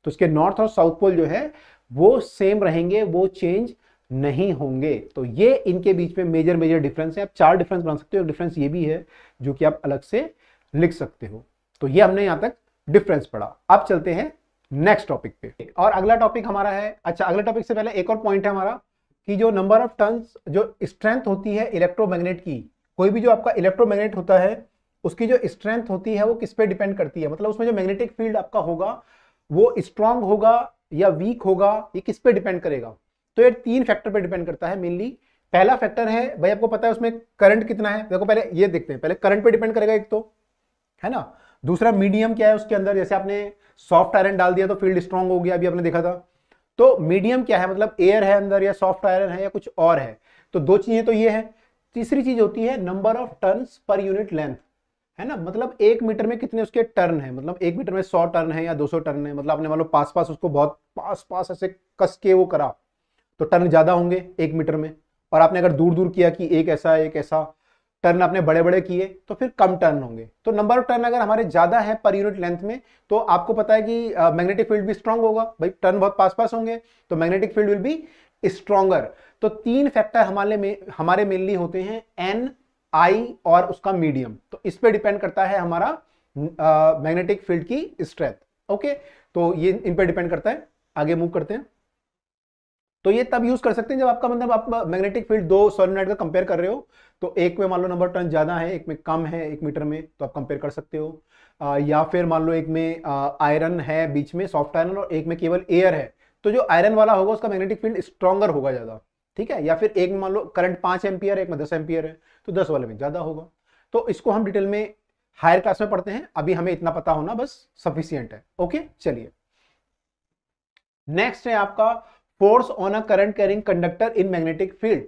तो उसके नॉर्थ और साउथ पोल जो है वो सेम रहेंगे वो चेंज नहीं होंगे तो ये इनके बीच में मेजर मेजर डिफरेंस है आप चार डिफरेंस बना सकते हो डिफरेंस ये भी है जो कि आप अलग से लिख सकते हो तो ये हमने यहाँ तक डिफरेंस पढ़ा अब चलते हैं नेक्स्ट टॉपिक पे और अगला टॉपिक हमारा है अच्छा अगला टॉपिक से पहले एक और पॉइंट है हमारा कि जो नंबर ऑफ टर्न्स जो स्ट्रेंथ होती है इलेक्ट्रोमैग्नेट की कोई भी जो आपका इलेक्ट्रोमैग्नेट होता है उसकी जो स्ट्रेंथ होती है वो किस पे डिपेंड करती है मतलब उसमें जो मैग्नेटिक फील्ड आपका होगा वो स्ट्रांग होगा या वीक होगा ये किस पे डिपेंड करेगा तो ये तीन फैक्टर पे डिपेंड करता है मेनली पहला फैक्टर है भाई आपको पता है उसमें करंट कितना है देखो पहले ये देखते हैं पहले करंट पे डिपेंड करेगा एक तो है ना दूसरा मीडियम क्या है उसके अंदर जैसे आपने सॉफ्ट आयरन डाल दिया तो फील्ड स्ट्रांग हो गया अभी आपने देखा था तो मीडियम क्या है मतलब एयर है अंदर या सॉफ्ट आयरन है या कुछ और है तो दो चीजें तो ये है तीसरी चीज होती है number of turn per unit length है ना मतलब एक मीटर में कितने उसके टर्न है मतलब एक मीटर में सौ टर्न है या दो सौ टर्न है मतलब आपने मान लो पास पास उसको बहुत पास पास ऐसे कस के वो करा तो टर्न ज्यादा होंगे एक मीटर में और आपने अगर दूर दूर किया कि एक ऐसा एक ऐसा टर्न आपने बड़े बड़े किए तो फिर कम टर्न होंगे तो नंबर ऑफ टर्न अगर हमारे ज्यादा है पर यूनिट लेंथ में तो आपको पता है कि मैग्नेटिक फील्ड भी स्ट्रांग होगा भाई टर्न बहुत पास पास होंगे तो मैग्नेटिक फील्ड विल भी स्ट्रॉगर तो तीन फैक्टर हमारे में हमारे मेनली होते हैं एन आई और उसका मीडियम तो इस पर डिपेंड करता है हमारा मैग्नेटिक फील्ड की स्ट्रेंथ ओके तो ये इन पर डिपेंड करता है आगे मूव करते हैं तो ये तब यूज कर सकते हैं जब आपका मतलब आप मैग्नेटिक फील्ड दो सोलिनाइट का कंपेयर कर रहे हो तो एक में मान लो नंबर टर्न ज्यादा है एक में कम है एक मीटर में तो आप कंपेयर कर सकते हो आ, या फिर मान लो एक में आयरन है बीच में सॉफ्ट आयरन और एक में केवल एयर है तो जो आयरन वाला होगा उसका मैग्नेटिक फील्ड स्ट्रॉगर होगा ज़्यादा ठीक है या फिर एक मान लो करंट पांच एम्पियर एक में दस एम्पियर है तो दस वाले में ज़्यादा होगा तो इसको हम डिटेल में हायर क्लास में पढ़ते हैं अभी हमें इतना पता होना बस सफिशियंट है ओके चलिए नेक्स्ट है आपका force on a current carrying conductor in magnetic field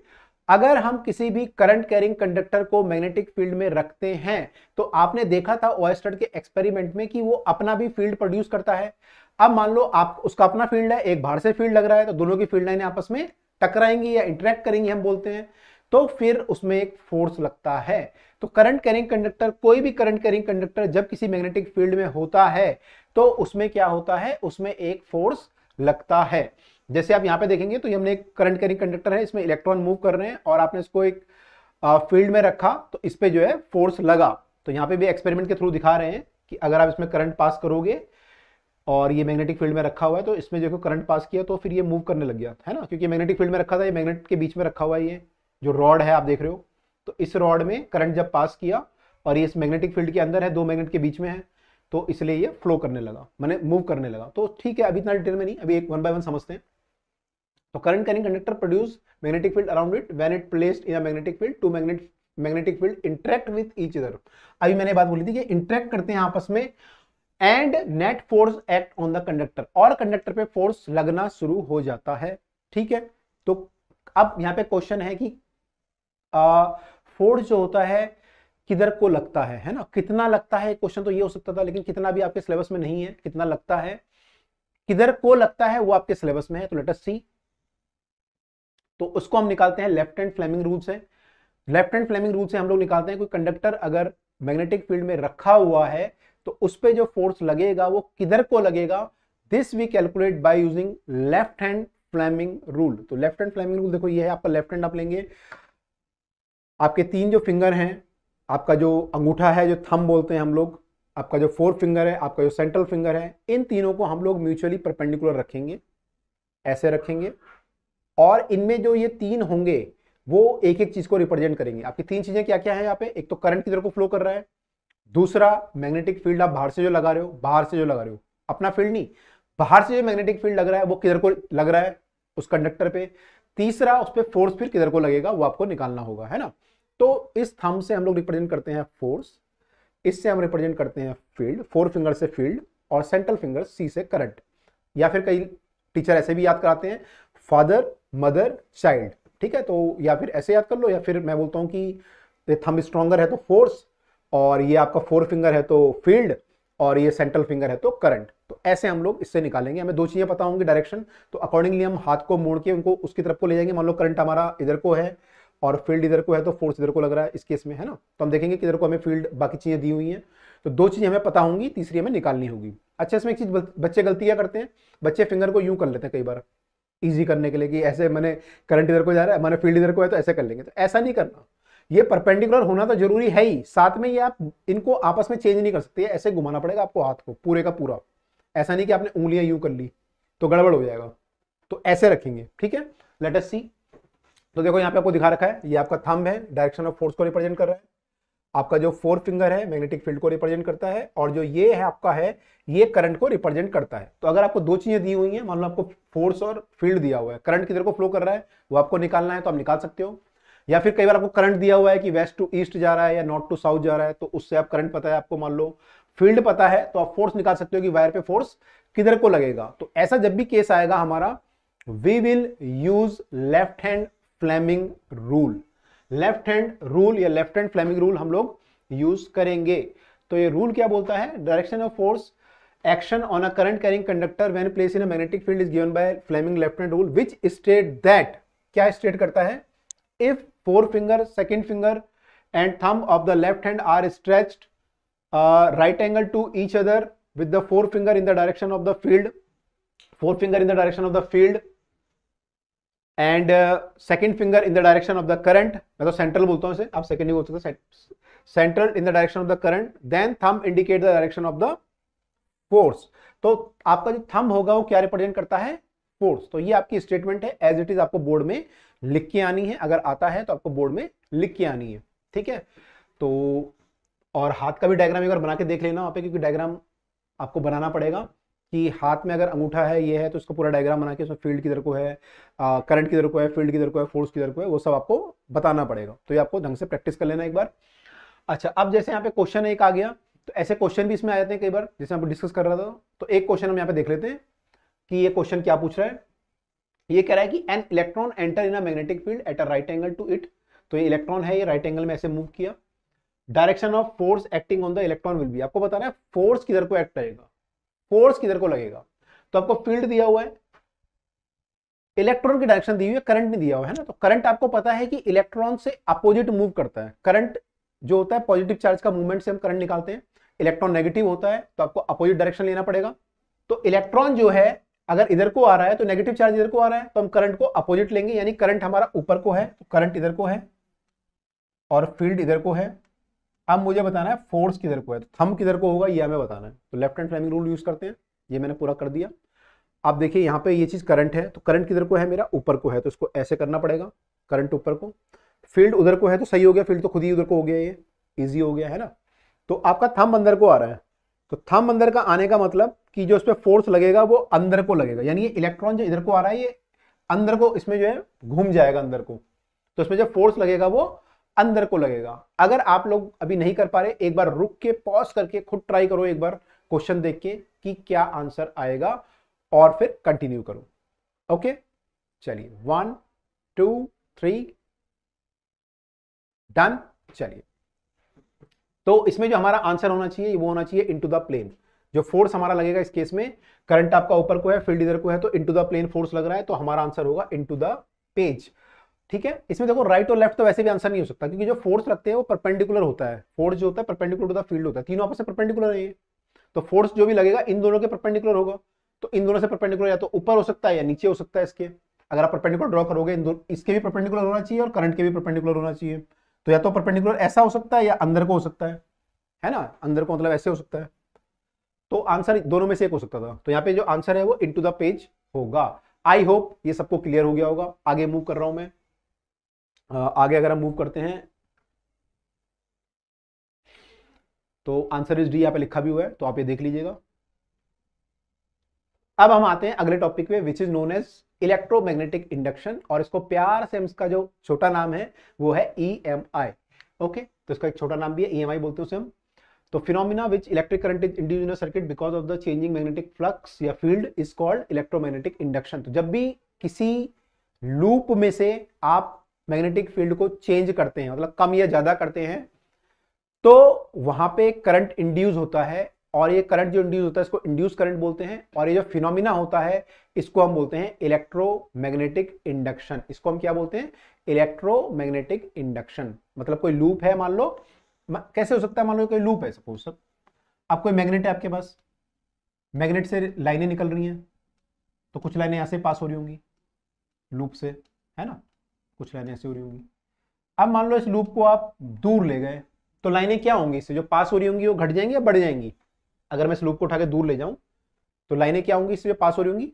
अगर हम किसी भी करंट कैरिंग कंडक्टर को मैग्नेटिक फील्ड में रखते हैं तो आपने देखा था ओएस्टर के एक्सपेरिमेंट में कि वो अपना भी फील्ड प्रोड्यूस करता है अब मान लो आप उसका अपना फील्ड है एक बाहर से फील्ड लग रहा है तो दोनों की फील्ड लाइन आपस में टकराएंगी या इंटरेक्ट करेंगी हम बोलते हैं तो फिर उसमें एक फोर्स लगता है तो करंट कैरिंग कंडक्टर कोई भी करंट कैरिंग कंडक्टर जब किसी मैग्नेटिक फील्ड में होता है तो उसमें क्या होता है उसमें एक फोर्स लगता है जैसे आप यहां पे देखेंगे तो हमने एक करंट कैरिंग कंडक्टर है इसमें इलेक्ट्रॉन मूव कर रहे हैं और आपने इसको एक फील्ड में रखा तो इस पर जो है फोर्स लगा तो यहां पर भी एक्सपेरिमेंट के थ्रू दिखा रहे हैं कि अगर आप इसमें करंट पास करोगे और ये मैग्नेटिक फील्ड में रखा हुआ है तो इसमें जो करंट पास किया तो फिर ये मूव करने लग गया है ना क्योंकि मैग्नेटिक फील्ड में रखा था ये मैग्नेट के बीच में रखा हुआ है ये जो रॉड है आप देख रहे हो तो इस रॉड में करंट जब पास किया और ये इस मैग्नेटिक फील्ड के अंदर है दो मैग्नेट के बीच में है तो इसलिए ये फ्लो करने लगा मैंने मूव करने लगा तो ठीक है अभी इतना डिटेल में नहीं अभी एक वन बाय वन समझते हैं तो current carrying conductor produce magnetic field around it when it placed in magnetic field two magnet magnetic field interact with each other अभी मैंने बात बोली थी कि इंटरेक्ट करते हैं आपस में and net force act on the conductor और कंडक्टर पे फोर्स लगना शुरू हो जाता है ठीक है तो अब यहाँ पे क्वेश्चन है कि फोर्स जो होता है किधर को लगता है है ना कितना लगता है क्वेश्चन तो ये हो सकता था लेकिन कितना भी आपके सिलेबस में नहीं है कितना लगता है किधर को लगता है वो आपके सिलेबस में है तो लेटर सी तो उसको हम निकालते हैं लेफ्ट एंड फ्लेमिंग रूल से लेफ्ट एंड फ्लेमिंग रूल से हम लोग निकालते हैं कोई कंडक्टर अगर मैग्नेटिक फील्ड में रखा हुआ है तो उस पर जो फोर्स लगेगा वो किधर को लगेगा this we calculate by using left hand Fleming rule तो लेफ्ट हैंड फ्लैमिंग रूल देखो ये है आपका लेफ्ट हैंड आप लेंगे आपके तीन जो फिंगर हैं आपका जो अंगूठा है जो थम बोलते हैं हम लोग आपका जो फोर फिंगर है आपका जो सेंट्रल फिंगर है इन तीनों को हम लोग म्यूचुअली परपेंडिकुलर रखेंगे ऐसे रखेंगे और इनमें जो ये तीन होंगे वो एक एक चीज को रिप्रेजेंट करेंगे आपकी तीन चीजें क्या क्या है यहाँ पे एक तो करंट किधर को फ्लो कर रहा है दूसरा मैग्नेटिक फील्ड आप बाहर से जो लगा रहे हो बाहर से जो लगा रहे हो अपना फील्ड नहीं बाहर से जो मैग्नेटिक फील्ड लग रहा है वो किधर को लग रहा है उस कंडक्टर पे तीसरा उस पर फोर्स फिर किधर को लगेगा वो आपको निकालना होगा है ना तो इस थम से हम लोग रिप्रेजेंट करते हैं फोर्स इससे हम रिप्रेजेंट करते हैं फील्ड फोर फिंगर से फील्ड और सेंट्रल फिंगर सी से करंट या फिर कई टीचर ऐसे भी याद कराते हैं फादर मदर चाइल्ड ठीक है तो या फिर ऐसे याद कर लो या फिर मैं बोलता हूँ कि थम स्ट्रॉगर है तो फोर्स और ये आपका फोर फिंगर है तो फील्ड और ये सेंट्रल फिंगर है तो करंट तो ऐसे हम लोग इससे निकालेंगे हमें दो चीज़ें पता होंगी डायरेक्शन तो अकॉर्डिंगली हम हाथ को मोड़ के उनको उसकी तरफ को ले जाएंगे मान लो करंट हमारा इधर को है और फील्ड इधर को है तो फोर्स इधर को लग रहा है इस केस में है ना तो हम देखेंगे कि इधर को हमें फील्ड बाकी चीज़ें दी हुई हैं तो दो चीज़ें हमें पता होंगी तीसरी हमें निकालनी होगी अच्छा इसमें एक चीज़ बच्चे गलतियाँ करते हैं बच्चे फिंगर को यूँ कर लेते हैं कई बार ईजी करने के लिए कि ऐसे मैंने करंट इधर को जा रहा है मैंने फील्ड इधर को है तो ऐसे कर लेंगे तो ऐसा नहीं करना ये परपेंडिकुलर होना तो जरूरी है ही साथ में ये आप इनको आपस में चेंज नहीं कर सकते ऐसे घुमाना पड़ेगा आपको हाथ को पूरे का पूरा ऐसा नहीं कि आपने उंगलियां यूं कर ली तो गड़बड़ हो जाएगा तो ऐसे रखेंगे ठीक है लेट अस सी तो देखो यहाँ पे आपको दिखा रखा है ये आपका थंब है डायरेक्शन ऑफ फोर्स को रिप्रेजेंट कर रहा है आपका जो फोर फिंगर है मैग्नेटिक फील्ड को रिप्रेजेंट करता है और जो ये है आपका है ये करंट को रिप्रेजेंट करता है तो अगर आपको दो चीजें दी हुई हैं मान लो आपको फोर्स और फील्ड दिया हुआ है करंट किधर को फ्लो कर रहा है वो आपको निकालना है तो आप निकाल सकते हो या फिर कई बार आपको करंट दिया हुआ है कि वेस्ट टू ईस्ट जा रहा है या नॉर्थ टू साउथ जा रहा है तो उससे आप करंट पता है आपको मान लो फील्ड पता है तो आप फोर्स निकाल सकते हो कि वायर पे फोर्स किधर को लगेगा तो ऐसा जब भी केस आएगा हमारा we will use left hand Fleming rule left hand rule या लेफ्ट हैंड फ्लैमिंग रूल हम लोग यूज करेंगे तो ये रूल क्या बोलता है direction of force action on a current carrying conductor when place in a magnetic field is given by fleming left hand rule which state that क्या स्टेट करता है if forefinger second finger and thumb of the left hand are stretched right angle to each other with the forefinger in the direction of the field forefinger in the direction of the field and second finger in the direction of the current मैं तो सेंट्रल बोलता हूँ आप सेकंड ही बोल सकते central in the direction of the current then thumb indicate the direction of the force तो आपका जो थम होगा वो क्या रिप्रेजेंट करता है फोर्स तो ये आपकी स्टेटमेंट है एज इट इज आपको बोर्ड में लिख के आनी है अगर आता है तो आपको बोर्ड में लिख के आनी है ठीक है तो और हाथ का भी डायग्राम एक बार बना के देख लेना वहाँ पे क्योंकि डायग्राम आपको बनाना पड़ेगा कि हाथ में अगर अंगूठा है ये है तो उसका पूरा डायग्राम बना के उसमें फील्ड किधर को है करंट किधर को है फील्ड किधर को है फोर्स किधर को है वो सब आपको बताना पड़ेगा तो ये आपको ढंग से प्रैक्टिस कर लेना एक बार अच्छा अब जैसे यहाँ पे क्वेश्चन एक आ गया तो ऐसे क्वेश्चन भी इसमें आ जाते हैं कई बार जैसे आपको डिस्कस कर रहा था तो एक क्वेश्चन हम यहाँ पे देख लेते हैं कि ये क्वेश्चन क्या पूछ रहा है ये कह रहा है कि an electron enter in a magnetic field at a right angle to it तो ये इलेक्ट्रॉन है ये राइट एंगल में ऐसे मूव किया direction of force acting on the electron will be आपको बता रहा है फोर्स किधर को एक्ट करेगा फोर्स किधर को लगेगा तो आपको फील्ड दिया हुआ है इलेक्ट्रॉन की डायरेक्शन दी हुई है करंट नहीं दिया हुआ है ना तो करंट आपको पता है कि इलेक्ट्रॉन से अपोजिट मूव करता है करंट जो होता है पॉजिटिव चार्ज का मूवमेंट से हम करंट निकालते हैं इलेक्ट्रॉन नेगेटिव होता है तो आपको अपोजिट डायरेक्शन लेना पड़ेगा तो इलेक्ट्रॉन जो है अगर इधर को आ रहा है तो नेगेटिव चार्ज इधर को आ रहा है तो हम करंट को अपोजिट लेंगे यानी करंट हमारा ऊपर को है तो करंट इधर को है और फील्ड इधर को है अब मुझे बताना है फोर्स किधर को है तो थम किधर को होगा ये हमें बताना है तो left hand Fleming rule use करते हैं ये मैंने पूरा कर दिया आप देखिए यहाँ पे ये चीज करंट है तो करंट किधर को है मेरा ऊपर को है तो इसको ऐसे करना पड़ेगा करंट ऊपर को फील्ड उधर को है तो सही हो गया फील्ड तो खुद ही उधर को हो गया ये ईजी हो गया है ना तो आपका थम अंदर को आ रहा है तो थम अंदर का आने का मतलब कि जो उस पर फोर्स लगेगा वो अंदर को लगेगा यानी ये इलेक्ट्रॉन जो इधर को आ रहा है ये अंदर को इसमें जो है घूम जाएगा अंदर को तो इसमें जो फोर्स लगेगा वो अंदर को लगेगा अगर आप लोग अभी नहीं कर पा रहे एक बार रुक के पॉज करके खुद ट्राई करो एक बार क्वेश्चन देख के कि क्या आंसर आएगा और फिर कंटिन्यू करो ओके चलिए वन टू थ्री डन चलिए तो इसमें जो हमारा आंसर होना चाहिए वो होना चाहिए इनटू द प्लेन जो फोर्स हमारा लगेगा इस केस में करंट आपका ऊपर को है फील्ड इधर को है तो इनटू द प्लेन फोर्स लग रहा है तो हमारा आंसर होगा इनटू द पेज ठीक है इसमें देखो राइट और लेफ्ट तो वैसे भी आंसर नहीं हो सकता क्योंकि जो फोर्स रखते हैं वो परपेंडिकुलर होता है फोर्स जो होता है परपेंडिकुलर टू द फील्ड होता है तीनों आपस में परपेंडिकुलर है तो फोर्स जो भी लगेगा इन दोनों के परपेंडिकुलर होगा तो इन दोनों से परपेंडिकुलर या तो ऊपर हो सकता है या नीचे हो सकता है इसके अगर आप परपेंडिकुलर ड्रॉ करोगे इसके भी परपेंडिकुलर होना चाहिए और करंट के भी परपेंडिकुलर होना चाहिए तो या तो परपेंडिकुलर ऐसा हो सकता है या अंदर को हो सकता है है ना अंदर को मतलब ऐसे हो सकता है तो आंसर दोनों में से एक हो सकता था तो यहाँ पे जो आंसर है वो इनटू द पेज होगा आई होप ये सबको क्लियर हो गया होगा आगे मूव कर रहा हूं मैं आगे अगर हम मूव करते हैं तो आंसर इज डी यहाँ पे लिखा भी हुआ है तो आप ये देख लीजिएगा अब हम आते हैं अगले टॉपिक पे which is known as electromagnetic induction और इसको प्यार से इसका जो छोटा नाम है वो है ई एम आई ओके तो इसका एक छोटा नाम भी है ई एम आई बोलते हैं उसे हम तो phenomena which electric current is induce in circuit because of the changing magnetic flux या field is called electromagnetic induction तो जब भी किसी लूप में से आप मैग्नेटिक फील्ड को चेंज करते हैं मतलब कम या ज्यादा करते हैं तो वहां पे करंट इंड्यूस होता है और ये करंट जो इंड्यूस होता है इसको इंड्यूस करंट बोलते हैं और ये जो फिनोमिना होता है इसको हम बोलते हैं इलेक्ट्रोमैग्नेटिक इंडक्शन इसको हम क्या बोलते हैं इलेक्ट्रोमैग्नेटिक इंडक्शन मतलब कोई लूप है मान लो कैसे हो सकता है मान लो कोई लूप है सपोज सब अब कोई मैग्नेट है आपके पास मैग्नेट से लाइनें निकल रही हैं तो कुछ लाइनें ऐसे पास हो रही होंगी लूप से है ना कुछ लाइनें ऐसे हो रही होंगी अब मान लो इस लूप को आप दूर ले गए तो लाइनें क्या होंगी इससे जो पास हो रही होंगी वो घट जाएंगी या बढ़ जाएंगी अगर मैं इस लूप को उठा के दूर ले जाऊं तो लाइनें क्या होंगी इसमें पास हो रही होंगी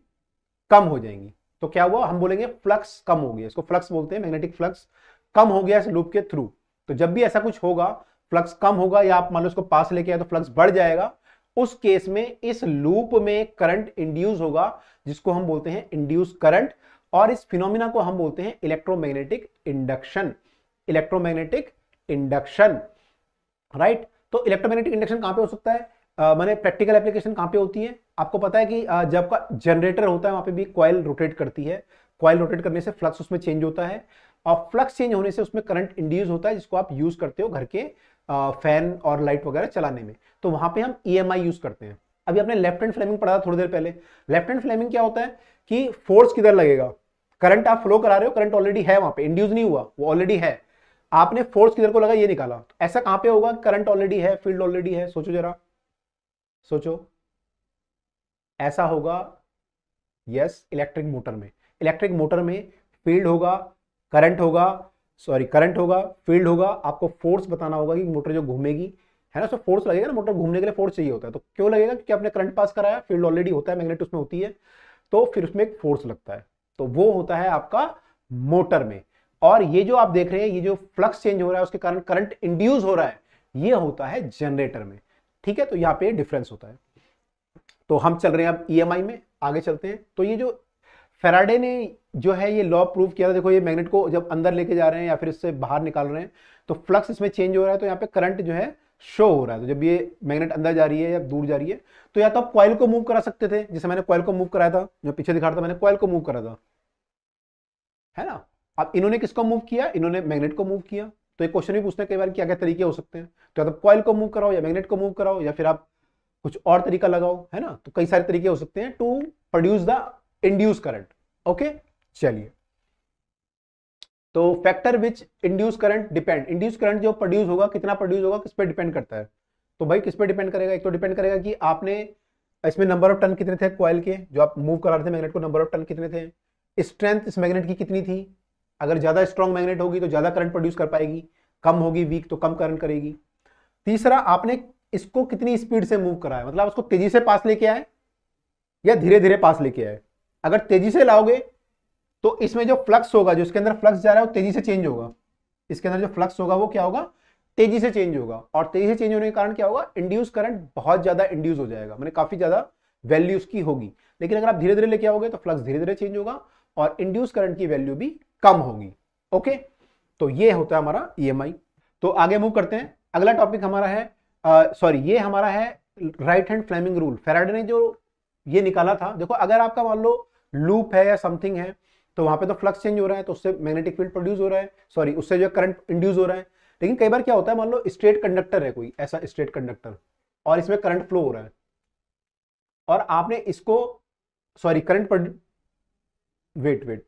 कम हो जाएंगी तो क्या हुआ हम बोलेंगे फ्लक्स कम हो गया इसको फ्लक्स बोलते हैं मैग्नेटिक फ्लक्स कम हो गया इस लूप के थ्रू तो जब भी ऐसा कुछ होगा फ्लक्स कम होगा या आप मान लो इसको पास लेके आए तो फ्लक्स बढ़ जाएगा उस केस में इस लूप में करंट इंड्यूस होगा जिसको हम बोलते हैं इंड्यूस करंट और इस फिनोमिना को हम बोलते हैं electromagnetic induction electromagnetic induction right तो इलेक्ट्रोमैग्नेटिक इंडक्शन कहां पे हो सकता है मैंने प्रैक्टिकल एप्लीकेशन कहाँ पे होती है आपको पता है कि uh, जब का जनरेटर होता है वहाँ पे भी कॉयल रोटेट करती है कॉयल रोटेट करने से फ्लक्स उसमें चेंज होता है और फ्लक्स चेंज होने से उसमें करंट इंड्यूस होता है जिसको आप यूज करते हो घर के फैन और लाइट वगैरह चलाने में तो वहां पे हम ई e यूज करते हैं अभी आपने लेफ्ट हैंड फ्लेमिंग पढ़ा था थोड़ी देर पहले लेफ्ट हैंड फ्लेमिंग क्या होता है कि फोर्स किधर लगेगा करंट आप फ्लो करा रहे हो करंट ऑलरेडी है वहां पे इंड्यूस नहीं हुआ वो ऑलरेडी है आपने फोर्स किधर को लगा ये निकाला तो ऐसा कहां पे होगा करंट ऑलरेडी है फील्ड ऑलरेडी है सोचो जरा सोचो ऐसा होगा यस इलेक्ट्रिक मोटर में इलेक्ट्रिक मोटर में फील्ड होगा करंट होगा सॉरी करंट होगा फील्ड होगा आपको फोर्स बताना होगा कि मोटर जो घूमेगी है ना सो फोर्स लगेगा ना मोटर घूमने के लिए फोर्स चाहिए होता है तो क्यों लगेगा क्योंकि आपने करंट पास कराया फील्ड ऑलरेडी होता है मैग्नेट उसमें होती है तो फिर उसमें एक फोर्स लगता है तो वो होता है आपका मोटर में और ये जो आप देख रहे हैं ये जो फ्लक्स चेंज हो रहा है उसके कारण करंट इंड्यूस हो रहा है ये होता है जनरेटर में ठीक है तो यहाँ पे डिफरेंस होता है तो हम चल रहे हैं अब ईएमआई e में आगे चलते हैं तो ये जो फेराडे ने जो है ये लॉ प्रूव किया था देखो ये मैग्नेट को जब अंदर लेके जा रहे हैं या फिर इससे बाहर निकाल रहे हैं तो फ्लक्स इसमें चेंज हो रहा है तो यहाँ पे करंट जो है शो हो रहा है तो जब ये मैग्नेट अंदर जा रही है या दूर जा रही है तो या तो आप क्वाइल को मूव करा सकते थे जैसे मैंने कॉयल को मूव कराया था जो पीछे दिखा रहा था मैंने क्वाइल को मूव करा था है ना अब इन्होंने किसको मूव किया इन्होंने मैग्नेट को मूव किया तो एक क्वेश्चन भी पूछते हैं कई बार क्या क्या तरीके हो सकते हैं तो या कॉयल को मूव कराओ या मैग्नेट को मूव कराओ या फिर आप कुछ और तरीका लगाओ है ना तो कई सारे तरीके हो सकते हैं to produce the induce current okay चलिए तो factor which induce current depend induce current जो प्रोड्यूस होगा कितना प्रोड्यूस होगा किस पर डिपेंड करता है तो भाई किस पर डिपेंड करेगा एक तो डिपेंड करेगा कि आपने इसमें नंबर ऑफ टन कितने थे कॉयल के जो आप मूव करा रहे थे मैग्नेट को नंबर ऑफ टन कितने थे स्ट्रेंथ इस मैग्नेट की कितनी थी अगर ज़्यादा स्ट्रॉन्ग मैग्नेट होगी तो ज़्यादा करंट प्रोड्यूस कर पाएगी कम होगी वीक तो कम करंट करेगी तीसरा आपने इसको कितनी स्पीड से मूव कराया मतलब उसको तेजी से पास लेके आए या धीरे धीरे पास लेके आए अगर तेजी से लाओगे तो इसमें जो फ्लक्स होगा जो इसके अंदर फ्लक्स जा रहा है वो तेजी से चेंज होगा इसके अंदर जो फ्लक्स होगा वो क्या होगा तेजी से चेंज होगा और तेजी से चेंज होने के कारण क्या होगा इंड्यूस करंट बहुत ज्यादा इंड्यूस हो जाएगा मैंने काफी ज्यादा वैल्यू उसकी होगी लेकिन अगर आप धीरे धीरे लेके आओगे तो फ्लक्स धीरे धीरे चेंज होगा और इंड्यूस करंट की वैल्यू भी कम होगी ओके तो ये होता है हमारा ई e तो आगे मूव करते हैं अगला टॉपिक हमारा है सॉरी ये हमारा है right hand Fleming rule Faraday ने जो ये निकाला था देखो अगर आपका मान लो लूप है या समथिंग है तो वहां पे तो फ्लक्स चेंज हो रहा है तो उससे मैग्नेटिक फील्ड प्रोड्यूस हो रहा है सॉरी उससे जो करंट इंड्यूस हो रहा है लेकिन कई बार क्या होता है मान लो स्ट्रेट कंडक्टर है कोई ऐसा स्ट्रेट कंडक्टर और इसमें करंट फ्लो हो रहा है और आपने इसको सॉरी करंट वेट वेट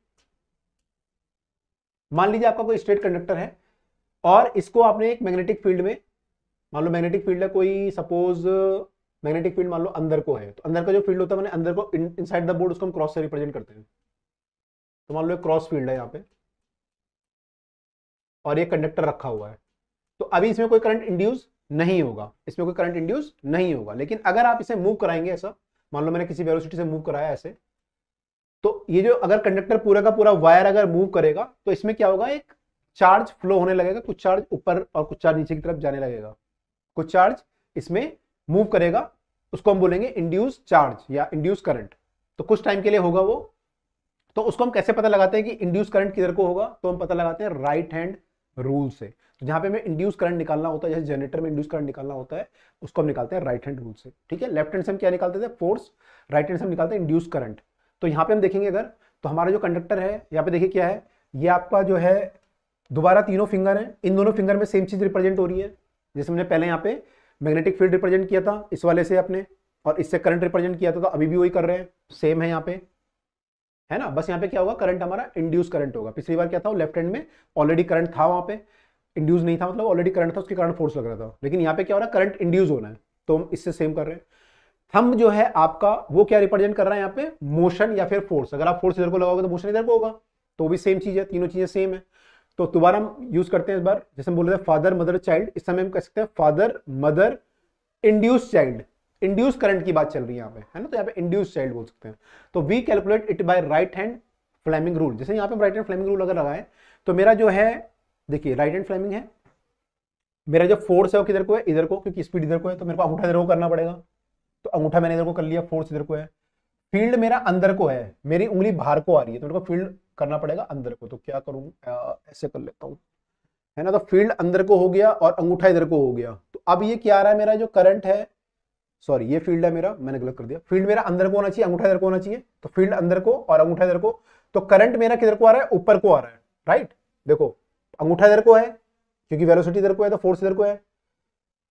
मान लीजिए आपका कोई स्ट्रेट कंडक्टर है और इसको आपने एक मैग्नेटिक फील्ड में मान लो मैग्नेटिक फील्ड है कोई सपोज मैग्नेटिक फील्ड मान लो अंदर को है तो अंदर का जो फील्ड होता है मैंने अंदर को इन साइड द बोर्ड उसको हम क्रॉस से रिप्रेजेंट करते हैं तो मान लो एक क्रॉस फील्ड है यहाँ पे और ये कंडक्टर रखा हुआ है तो अभी इसमें कोई करंट इंड्यूस नहीं होगा इसमें कोई करंट इंड्यूस नहीं होगा लेकिन अगर आप इसे मूव कराएंगे ऐसा मान लो मैंने किसी वेलोसिटी से मूव कराया ऐसे तो ये जो अगर कंडक्टर पूरा का पूरा वायर अगर मूव करेगा तो इसमें क्या होगा एक चार्ज फ्लो होने लगेगा कुछ चार्ज ऊपर और कुछ चार्ज नीचे की तरफ जाने लगेगा कुछ चार्ज इसमें मूव करेगा उसको हम बोलेंगे इंड्यूस चार्ज या इंड्यूस करंट तो कुछ टाइम के लिए होगा वो तो उसको हम कैसे पता लगाते हैं कि इंड्यूस करंट किधर को होगा तो हम पता लगाते हैं राइट हैंड रूल से तो जहां पे हमें इंड्यूस करंट निकालना होता है जैसे जनरेटर में इंड्यूस करंट निकालना होता है उसको हम निकालते हैं राइट हैंड रूल से ठीक है लेफ्ट हैंड से हम क्या निकालते थे फोर्स राइट हैंड से हम निकालते हैं इंड्यूस करंट तो यहाँ पे हम देखेंगे अगर तो हमारा जो कंडक्टर है यहाँ पे देखिए क्या है ये आपका जो है दोबारा तीनों फिंगर हैं इन दोनों फिंगर में सेम चीज़ रिप्रेजेंट हो रही है जैसे हमने पहले यहाँ पे मैग्नेटिक फील्ड रिप्रेजेंट किया था इस वाले से अपने और इससे करंट रिप्रेजेंट किया था तो अभी भी वही कर रहे हैं सेम है यहाँ पे है ना बस यहाँ पे क्या होगा करंट हमारा इंड्यूस करंट होगा पिछली बार क्या था लेफ्ट हैंड में ऑलरेडी करंट था वहाँ पे इंड्यूस नहीं था मतलब ऑलरेडी करंट था उसके कारण फोर्स लग रहा था लेकिन यहाँ पे क्या हो रहा है करंट इंड्यूस होना है तो हम इससे सेम कर रहे हैं थंब जो है आपका वो क्या रिप्रेजेंट कर रहा है यहाँ पे मोशन या फिर फोर्स अगर आप फोर्स इधर को लगाओगे तो मोशन इधर को होगा तो भी सेम चीज है तीनों चीजें सेम है तो दोबारा हम यूज करते हैं इस बार जैसे हम बोल रहे हैं फादर मदर चाइल्ड इस समय हम कह सकते हैं father mother induce child induce current की बात चल रही है यहाँ पे है ना तो यहाँ पे इंड्यूस चाइल्ड बोल सकते हैं तो we calculate it by right hand Fleming rule जैसे यहाँ पे राइट हैंड फ्लैमिंग रूल अगर लगाए तो मेरा जो है देखिए राइट हैंड फ्लैमिंग है मेरा जो फोर्स है वो किधर को है इधर को क्योंकि स्पीड इधर को है तो मेरे को आप इधर को करना पड़ेगा तो अंगूठा मैंने इधर को कर लिया फोर्स इधर को है फील्ड मेरा अंदर को है मेरी उंगली बाहर को आ रही है तो मेरे को फील्ड करना पड़ेगा अंदर को तो क्या करूँ ऐसे कर लेता हूँ है ना तो फील्ड अंदर को हो गया और अंगूठा इधर को हो गया तो अब ये क्या आ रहा है मेरा जो करंट है सॉरी ये फील्ड है मेरा मैंने गलत कर दिया फील्ड मेरा अंदर को होना चाहिए अंगूठा इधर को होना चाहिए तो फील्ड अंदर को और अंगूठा इधर को तो करंट मेरा किधर को आ रहा है ऊपर को आ रहा है राइट देखो अंगूठा इधर को है क्योंकि वेलोसिटी इधर को है तो फोर्स इधर को है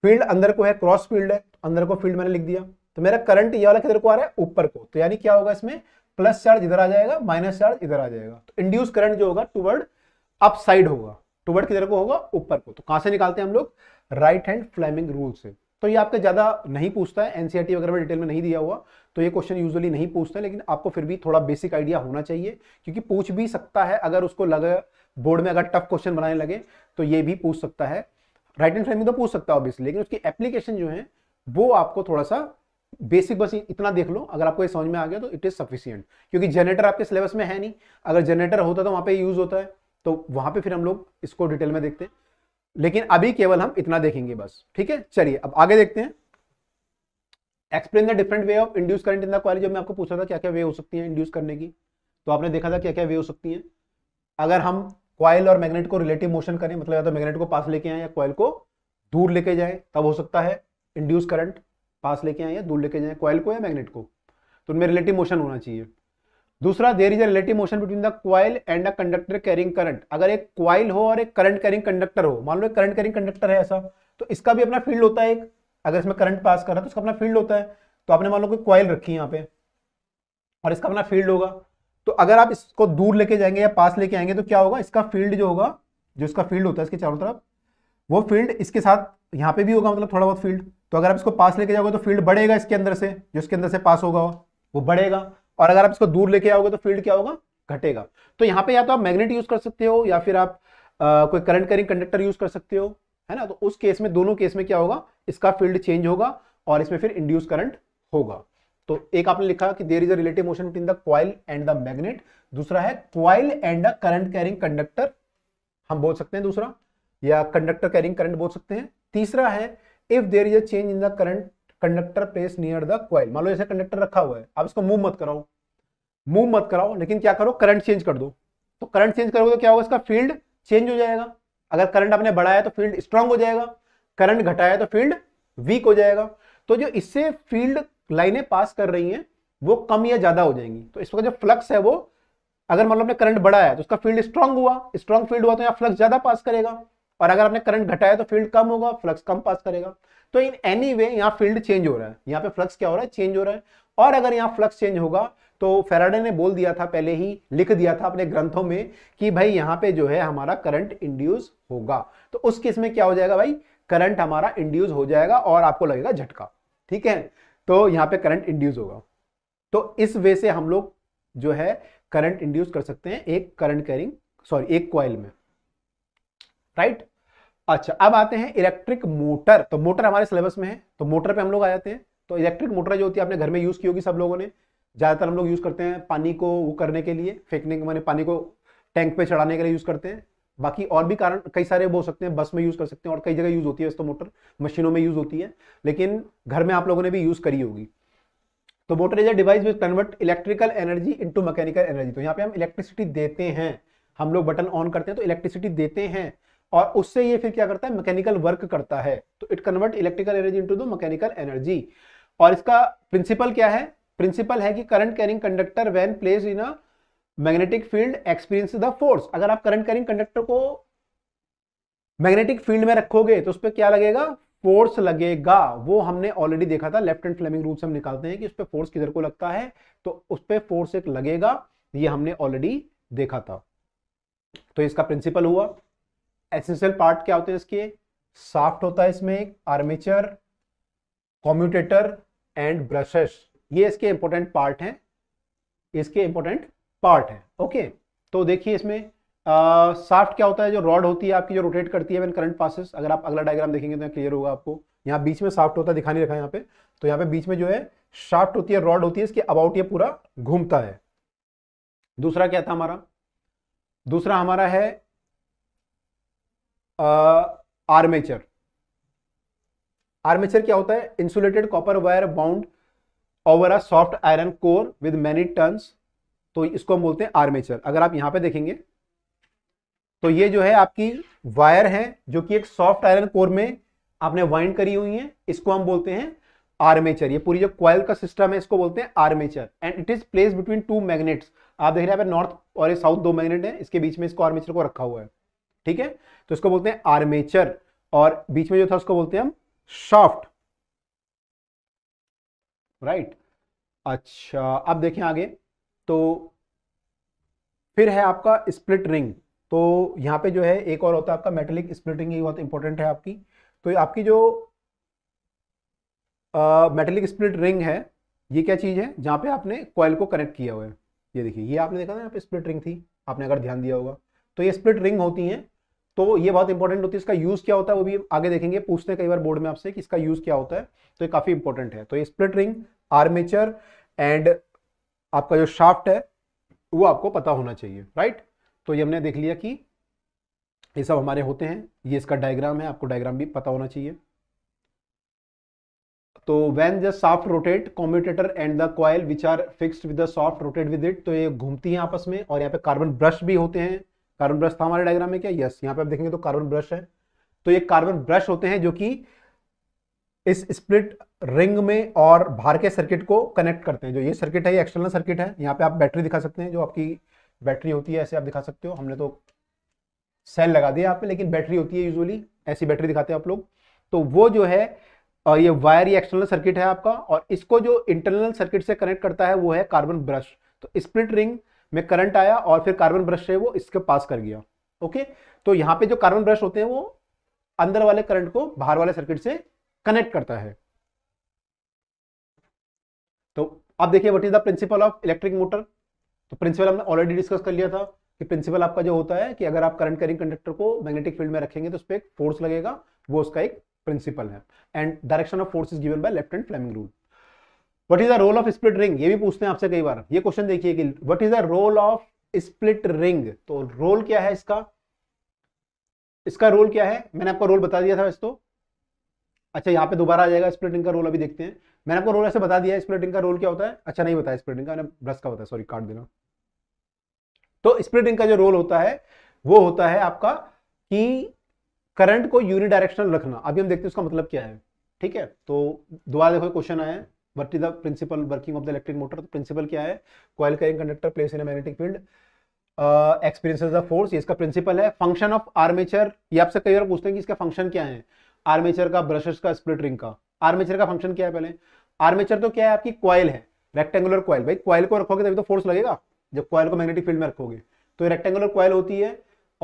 फील्ड अंदर को है क्रॉस फील्ड है तो अंदर को फील्ड मैंने लिख दिया तो मेरा करंट ये वाला किधर को आ रहा है ऊपर को तो यानी क्या होगा इसमें प्लस चार्ज इधर आ जाएगा माइनस चार्ज इधर आ जाएगा तो इंड्यूस करंट जो होगा टूवर्ड अपसाइड होगा टूवर्ड किधर को होगा ऊपर को तो कहां से निकालते हैं हम लोग राइट हैंड फ्लेमिंग रूल से तो ये आपका ज्यादा नहीं पूछता है एनसीआरटी e वगैरह में डिटेल में नहीं दिया हुआ तो ये क्वेश्चन यूजुअली नहीं पूछता है लेकिन आपको फिर भी थोड़ा बेसिक आइडिया होना चाहिए क्योंकि पूछ भी सकता है अगर उसको लगे बोर्ड में अगर टफ क्वेश्चन बनाने लगे तो ये भी पूछ सकता है राइट हैंड फ्रेमिंग तो पूछ सकता है ऑब्वियसली लेकिन उसकी एप्लीकेशन जो है वो आपको थोड़ा सा बेसिक बस इतना देख लो अगर आपको ये समझ में आ गया तो इट इज सफिशियंट क्योंकि जनरेटर आपके सिलेबस में है नहीं अगर जनरेटर होता तो वहां पे यूज होता है तो वहां पे फिर हम लोग इसको डिटेल में देखते हैं लेकिन अभी केवल हम इतना देखेंगे बस ठीक है चलिए अब आगे देखते हैं explain the different way of induce current in the coil जब मैं आपको पूछा था क्या क्या वे हो सकती है इंड्यूस करने की तो आपने देखा था क्या क्या वे हो सकती है अगर हम क्वाइल और मैग्नेट को रिलेटिव मोशन करें मतलब या तो मैग्नेट को पास लेके आए या क्वाइल को दूर लेके जाए तब हो सकता है इंड्यूस करंट पास लेके आए या दूर लेके जाए क्वाइल को या मैग्नेट को तो उनमें रिलेटिव मोशन होना चाहिए दूसरा there is a relative motion between the coil and a conductor carrying current अगर एक क्वाइल हो और एक करंट कैरिंग कंडक्टर हो मान लो एक करंट कैरिंग कंडक्टर है ऐसा तो इसका भी अपना फील्ड होता है एक अगर इसमें करंट पास कर रहा है तो इसका अपना फील्ड होता है तो आपने मान लो कोई क्वाइल रखी यहाँ पे और इसका अपना फील्ड होगा तो अगर आप इसको दूर लेके जाएंगे या पास लेके आएंगे तो क्या होगा इसका फील्ड जो होगा जो इसका फील्ड होता है इसके चारों तरफ वो फील्ड इसके साथ यहाँ पे भी होगा मतलब थोड़ा बहुत फील्ड तो अगर आप इसको पास लेके जाओगे तो फील्ड बढ़ेगा इसके अंदर से जो इसके अंदर से पास होगा वो बढ़ेगा और अगर आप इसको दूर लेके आओगे तो फील्ड क्या होगा घटेगा तो यहाँ पे या तो आप मैग्नेट यूज कर सकते हो या फिर आप आ, कोई करंट करिंग कंडक्टर यूज कर सकते हो है ना तो उस केस में दोनों केस में क्या होगा इसका फील्ड चेंज होगा और इसमें फिर इंड्यूस करंट होगा तो एक आपने लिखा कि there is a relative motion between the coil and the magnet दूसरा है coil and a current carrying conductor हम बोल सकते हैं दूसरा या कंडक्टर कैरिंग करंट बोल सकते हैं तीसरा है if there is a change in the current conductor place near the coil मान लो जैसे कंडक्टर रखा हुआ है आप इसको मूव मत कराओ मूव मत कराओ लेकिन क्या करो करंट चेंज कर दो तो करंट चेंज करोगे तो क्या होगा इसका फील्ड चेंज हो जाएगा अगर करंट आपने बढ़ाया तो फील्ड स्ट्रांग हो जाएगा करंट घटाया तो फील्ड वीक हो जाएगा तो जो इससे फील्ड लाइनें पास कर रही हैं वो कम या ज्यादा हो जाएंगी तो इसका जो फ्लक्स है वो अगर मतलब आपने करंट बढ़ाया तो उसका फील्ड स्ट्रांग हुआ स्ट्रांग फील्ड हुआ तो यहाँ फ्लक्स ज्यादा पास करेगा और अगर आपने करंट घटाया तो फील्ड कम होगा फ्लक्स कम पास करेगा तो इन एनी वे यहाँ फील्ड चेंज हो रहा है यहाँ पे फ्लक्स क्या हो रहा है चेंज हो रहा है और अगर यहाँ फ्लक्स चेंज होगा तो फेराडे ने बोल दिया था पहले ही लिख दिया था अपने ग्रंथों में कि भाई यहाँ पे जो है हमारा करंट इंड्यूस होगा तो उस केस में क्या हो जाएगा भाई करंट हमारा इंड्यूस हो जाएगा और आपको लगेगा झटका ठीक है तो यहाँ पे करंट इंड्यूस होगा तो इस वे से हम लोग जो है करंट इंड्यूस कर सकते हैं एक करंट कैरिंग सॉरी एक क्वाइल में राइट अच्छा अब आते हैं इलेक्ट्रिक मोटर तो मोटर हमारे सिलेबस में है तो मोटर पे हम लोग आ जाते हैं तो इलेक्ट्रिक मोटर जो होती है आपने घर में यूज की होगी सब लोगों ने ज्यादातर हम लोग यूज करते हैं पानी को वो करने के लिए फेंकने के माने पानी को टैंक पे चढ़ाने के लिए यूज करते हैं बाकी और भी कारण कई सारे हो सकते हैं बस में यूज कर सकते हैं और कई जगह यूज होती है तो मोटर मशीनों में यूज होती है लेकिन घर में आप लोगों ने भी यूज करी होगी तो motor is a device which convert electrical energy into mechanical energy तो यहाँ पे हम इलेक्ट्रिसिटी देते हैं हम लोग बटन ऑन करते हैं तो इलेक्ट्रिसिटी देते हैं और उससे ये फिर क्या करता है मैकेनिकल वर्क करता है तो it convert electrical energy into the mechanical energy और इसका प्रिंसिपल क्या है प्रिंसिपल है कि current carrying conductor when place in a magnetic field experience the force अगर आप करंट कैरिंग कंडक्टर को मैग्नेटिक फील्ड में रखोगे तो उस पर क्या लगेगा फोर्स लगेगा वो हमने ऑलरेडी देखा था लेफ्ट एंड फ्लेमिंग रूल से हम निकालते हैं कि उस पर फोर्स किधर को लगता है तो उस पर फोर्स एक लगेगा ये हमने ऑलरेडी देखा था तो इसका प्रिंसिपल हुआ एसेंशियल पार्ट क्या होते हैं इसके साफ्ट होता है इसमें एक आर्मेचर कॉम्यूटेटर एंड ब्रशेस ये इसके इंपॉर्टेंट पार्ट हैं इसके इंपॉर्टेंट पार्ट हैं ओके तो देखिए इसमें साफ्ट क्या होता है जो रॉड होती है आपकी जो रोटेट करती है करंट पासिस अगर आप अगला डायग्राम देखेंगे तो क्लियर होगा आपको यहाँ बीच में साफ्ट होता है दिखा नहीं रखा यहाँ पे तो यहाँ पे बीच में जो है शाफ्ट होती है रॉड होती है इसके अबाउट ये पूरा घूमता है दूसरा क्या था हमारा दूसरा हमारा है आर्मेचर आर्मेचर क्या होता है insulated copper wire bound over a soft iron core with many turns तो इसको हम बोलते हैं आर्मेचर अगर आप यहां पे देखेंगे तो ये जो है आपकी वायर है जो कि एक सॉफ्ट आयरन कोर में आपने वाइंड करी हुई है इसको हम बोलते हैं आर्मेचर ये पूरी जो क्वाइल का सिस्टम है इसको बोलते हैं armature and it is place between two magnets आप देख रहे हैं नॉर्थ और साउथ दो मैग्नेट है इसके बीच में इसको आर्मेचर को रखा हुआ है ठीक है तो इसको बोलते हैं आर्मेचर और बीच में जो था उसको बोलते हैं हम शाफ्ट राइट अच्छा अब देखें आगे तो फिर है आपका स्प्लिट रिंग तो यहां पे जो है एक और होता है आपका मेटेलिक स्प्लिट रिंग बहुत इंपॉर्टेंट है आपकी तो आपकी जो मेटेलिक स्प्लिट रिंग है ये क्या चीज़ है जहां पे आपने कॉयल को कनेक्ट किया हुआ है ये देखिए ये आपने देखा ना यहाँ पे स्प्लिट रिंग थी आपने अगर ध्यान दिया होगा तो ये स्प्लिट रिंग होती हैं तो ये बहुत इंपॉर्टेंट होती है इसका यूज़ क्या होता है वो भी आगे देखेंगे पूछते हैं कई बार बोर्ड में आपसे कि इसका यूज़ क्या होता है तो ये काफ़ी इंपॉर्टेंट है तो ये स्प्लिट रिंग आर्मेचर एंड आपका जो शाफ्ट है वो आपको पता होना चाहिए राइट तो ये हमने देख लिया कि ये सब हमारे होते हैं ये इसका डायग्राम है आपको डायग्राम भी पता होना चाहिए तो when the shaft rotate commutator and the coil which are fix with the shaft rotate with it तो ये घूमती हैं आपस में और यहाँ पे कार्बन ब्रश भी होते हैं कार्बन ब्रश था हमारे डायग्राम में क्या यस यहाँ पे आप देखेंगे तो कार्बन ब्रश है तो ये कार्बन ब्रश होते हैं जो कि इस स्प्लिट रिंग में और बाहर के सर्किट को कनेक्ट करते हैं जो ये सर्किट है ये एक्सटर्नल सर्किट है यहाँ पे आप बैटरी दिखा सकते हैं जो आपकी बैटरी होती है ऐसे आप दिखा सकते हो हमने तो सेल लगा दिया यहाँ पे लेकिन बैटरी होती है यूजुअली ऐसी बैटरी दिखाते हैं आप लोग तो वो जो है ये वायर ये एक्सटर्नल सर्किट है आपका और इसको जो इंटरनल सर्किट से कनेक्ट करता है वो है कार्बन ब्रश तो स्प्लिट रिंग में करंट आया और फिर कार्बन ब्रश है वो इसके पास कर गया ओके तो यहाँ पे जो कार्बन ब्रश होते हैं वो अंदर वाले करंट को बाहर वाले सर्किट से कनेक्ट करता है तो अब देखिए what is the principle of electric motor तो प्रिंसिपल हमने ऑलरेडी डिस्कस कर लिया था कि प्रिंसिपल आपका जो होता है कि अगर आप करंट कैरिंग कंडक्टर को मैग्नेटिक फील्ड में रखेंगे तो उस पर एक फोर्स लगेगा वो उसका एक प्रिंसिपल है and direction of force is given by left hand Fleming rule what is the role of split ring ये भी पूछते हैं आपसे कई बार ये क्वेश्चन देखिए कि what is the role of split ring तो रोल क्या है इसका इसका रोल क्या है मैंने आपको रोल बता दिया था वैसे तो अच्छा यहाँ पे दोबारा आ जाएगा स्प्लिटिंग का रोल अभी देखते हैं मैंने आपको रोल ऐसे बता दिया स्प्लिटिंग का रोल क्या होता है अच्छा नहीं बताया स्प्लिटिंग का मैंने ब्रश का बताया सॉरी काट देना तो स्प्लिटिंग का जो रोल होता है वो होता है आपका कि करंट को यूनिडायरेक्शनल रखना अभी हम देखते हैं उसका मतलब क्या है ठीक है तो दोबारा देखो क्वेश्चन आया what is the principle working of the electric motor principle क्या है coil carrying conductor place in magnetic field experiences the force इसका प्रिंसिपल है फंक्शन ऑफ आर्मेचर ये आपसे कई बार पूछते हैं कि इसका फंक्शन क्या है आर्मेचर का ब्रशेस का स्प्लिट रिंग का आर्मेचर का फंक्शन क्या है पहले आर्मेचर तो क्या है आपकी कॉयल है रेक्टेंगुलर कॉयल भाई कॉयल को रखोगे तभी तो फोर्स लगेगा जब कॉयल को मैग्नेटिक फील्ड में रखोगे तो रेक्टेंगुलर कॉयल होती है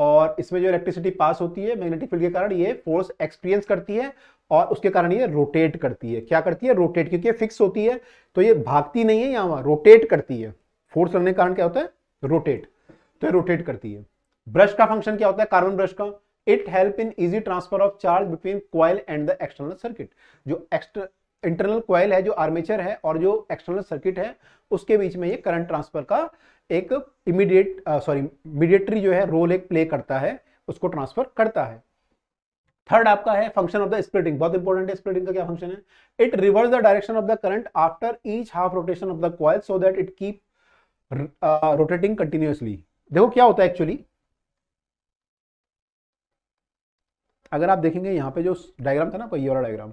और इसमें जो इलेक्ट्रिसिटी पास होती है मैग्नेटिक फील्ड के कारण ये फोर्स एक्सपीरियंस करती है और उसके कारण ये रोटेट करती है क्या करती है रोटेट क्योंकि फिक्स होती है तो ये भागती नहीं है यहाँ वहाँ रोटेट करती है फोर्स लगने के कारण क्या होता है रोटेट तो ये रोटेट करती है ब्रश का फंक्शन क्या होता है कार्बन ब्रश का it help in easy transfer of charge between coil and the external circuit जो एक्सटर इंटरनल क्वाइल है जो आर्मेचर है और जो एक्सटर्नल सर्किट है उसके बीच में ये करंट ट्रांसफर का एक इमीडिएट सॉरी मीडिएटरी जो है रोल एक प्ले करता है उसको ट्रांसफर करता है थर्ड आपका है फंक्शन ऑफ द स्प्लिटिंग बहुत इंपॉर्टेंट है स्प्लिटिंग का क्या फंक्शन है it reverse the direction of the current after each half rotation of the coil so that it keep rotating continuously देखो क्या होता है एक्चुअली अगर आप देखेंगे यहाँ पे जो डायग्राम था ना ये वाला डायग्राम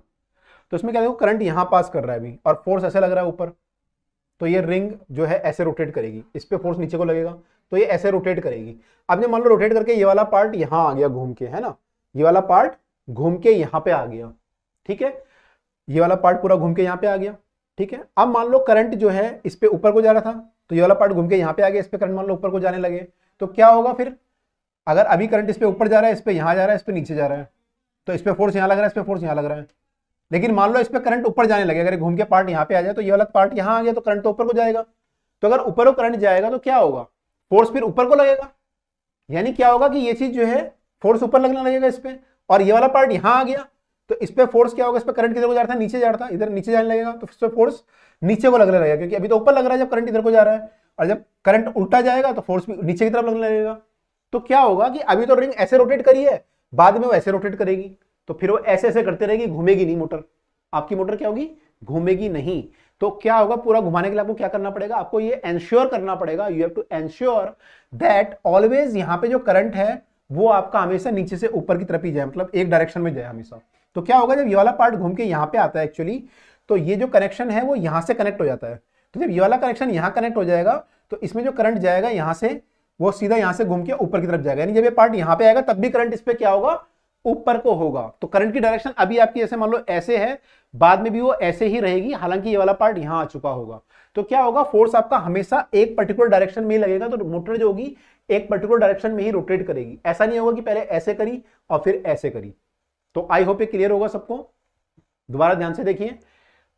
तो इसमें क्या देखो करंट यहाँ पास कर रहा है अभी और फोर्स ऐसे लग रहा है ऊपर तो ये रिंग जो है ऐसे रोटेट करेगी इस पर फोर्स नीचे को लगेगा तो ये ऐसे रोटेट करेगी आपने मान लो रोटेट करके ये वाला पार्ट यहाँ आ गया घूम के है ना ये वाला पार्ट घूम के यहां पे आ गया ठीक है ये वाला पार्ट पूरा घूम के यहां पे आ गया ठीक है अब मान लो करंट जो है इस पे ऊपर को जा रहा था तो ये वाला पार्ट घूम के यहां पे आ गया इस पे करंट मान लो ऊपर को जाने लगे तो क्या होगा फिर अगर अभी करंट इस पे ऊपर जा रहा है इस पे यहां जा रहा है इस पे नीचे जा रहा है तो इस पे फोर्स यहां लग रहा है इस पे फोर्स यहां लग रहा है लेकिन मान लो इस पे करंट ऊपर जाने लगे अगर घूम के पार्ट यहां पे आ जाए तो ये वाला पार्ट यहां आ गया तो करंट तो ऊपर को जाएगा तो अगर ऊपर को करंट जाएगा तो क्या होगा फोर्स फिर ऊपर को लगेगा यानी क्या होगा कि ये चीज जो है फोर्स ऊपर लगने लगेगा इस पर और ये वाला पार्ट यहाँ आ गया तो इस पर फोर्स क्या होगा इस पर करंट किधर को जा रहा था नीचे जा रहा था इधर नीचे जाने लगेगा तो इस पर फोर्स नीचे को लगने लगेगा क्योंकि अभी तो ऊपर लग रहा है जब करंट इधर को जा रहा है और जब करंट उल्टा जाएगा तो फोर्स भी नीचे की तरफ लगने लगेगा तो क्या होगा कि अभी तो रिंग ऐसे रोटेट करी है बाद में वो ऐसे रोटेट करेगी तो फिर वो ऐसे ऐसे करते रहेगी घूमेगी नहीं मोटर आपकी मोटर क्या होगी घूमेगी नहीं तो क्या होगा पूरा घुमाने के लिए आपको क्या करना पड़ेगा आपको ये एंश्योर करना पड़ेगा you have to ensure that always यहाँ पे जो करंट है वो आपका हमेशा नीचे से ऊपर की तरफ ही जाए मतलब एक डायरेक्शन में जाए हमेशा तो क्या होगा जब ये वाला पार्ट घूम के यहाँ पे आता है एक्चुअली तो ये जो कनेक्शन है वो यहाँ से कनेक्ट हो जाता है तो जब ये वाला कनेक्शन यहाँ कनेक्ट हो जाएगा तो इसमें जो करंट जाएगा यहाँ से वो सीधा यहाँ से घूम के ऊपर की तरफ जाएगा यानी जब ये पार्ट यहाँ पे आएगा तब भी करंट इस पर क्या होगा ऊपर को होगा तो करंट की डायरेक्शन अभी आपकी जैसे मान लो ऐसे है बाद में भी वो ऐसे ही रहेगी हालांकि ये वाला पार्ट यहाँ आ चुका होगा तो क्या होगा फोर्स आपका हमेशा एक पर्टिकुलर डायरेक्शन में लगेगा तो मोटर जो होगी एक पर्टिकुलर डायरेक्शन में ही रोटेट करेगी ऐसा नहीं होगा कि पहले ऐसे करी और फिर ऐसे करी तो आई होप ये क्लियर होगा सबको दोबारा ध्यान से देखिए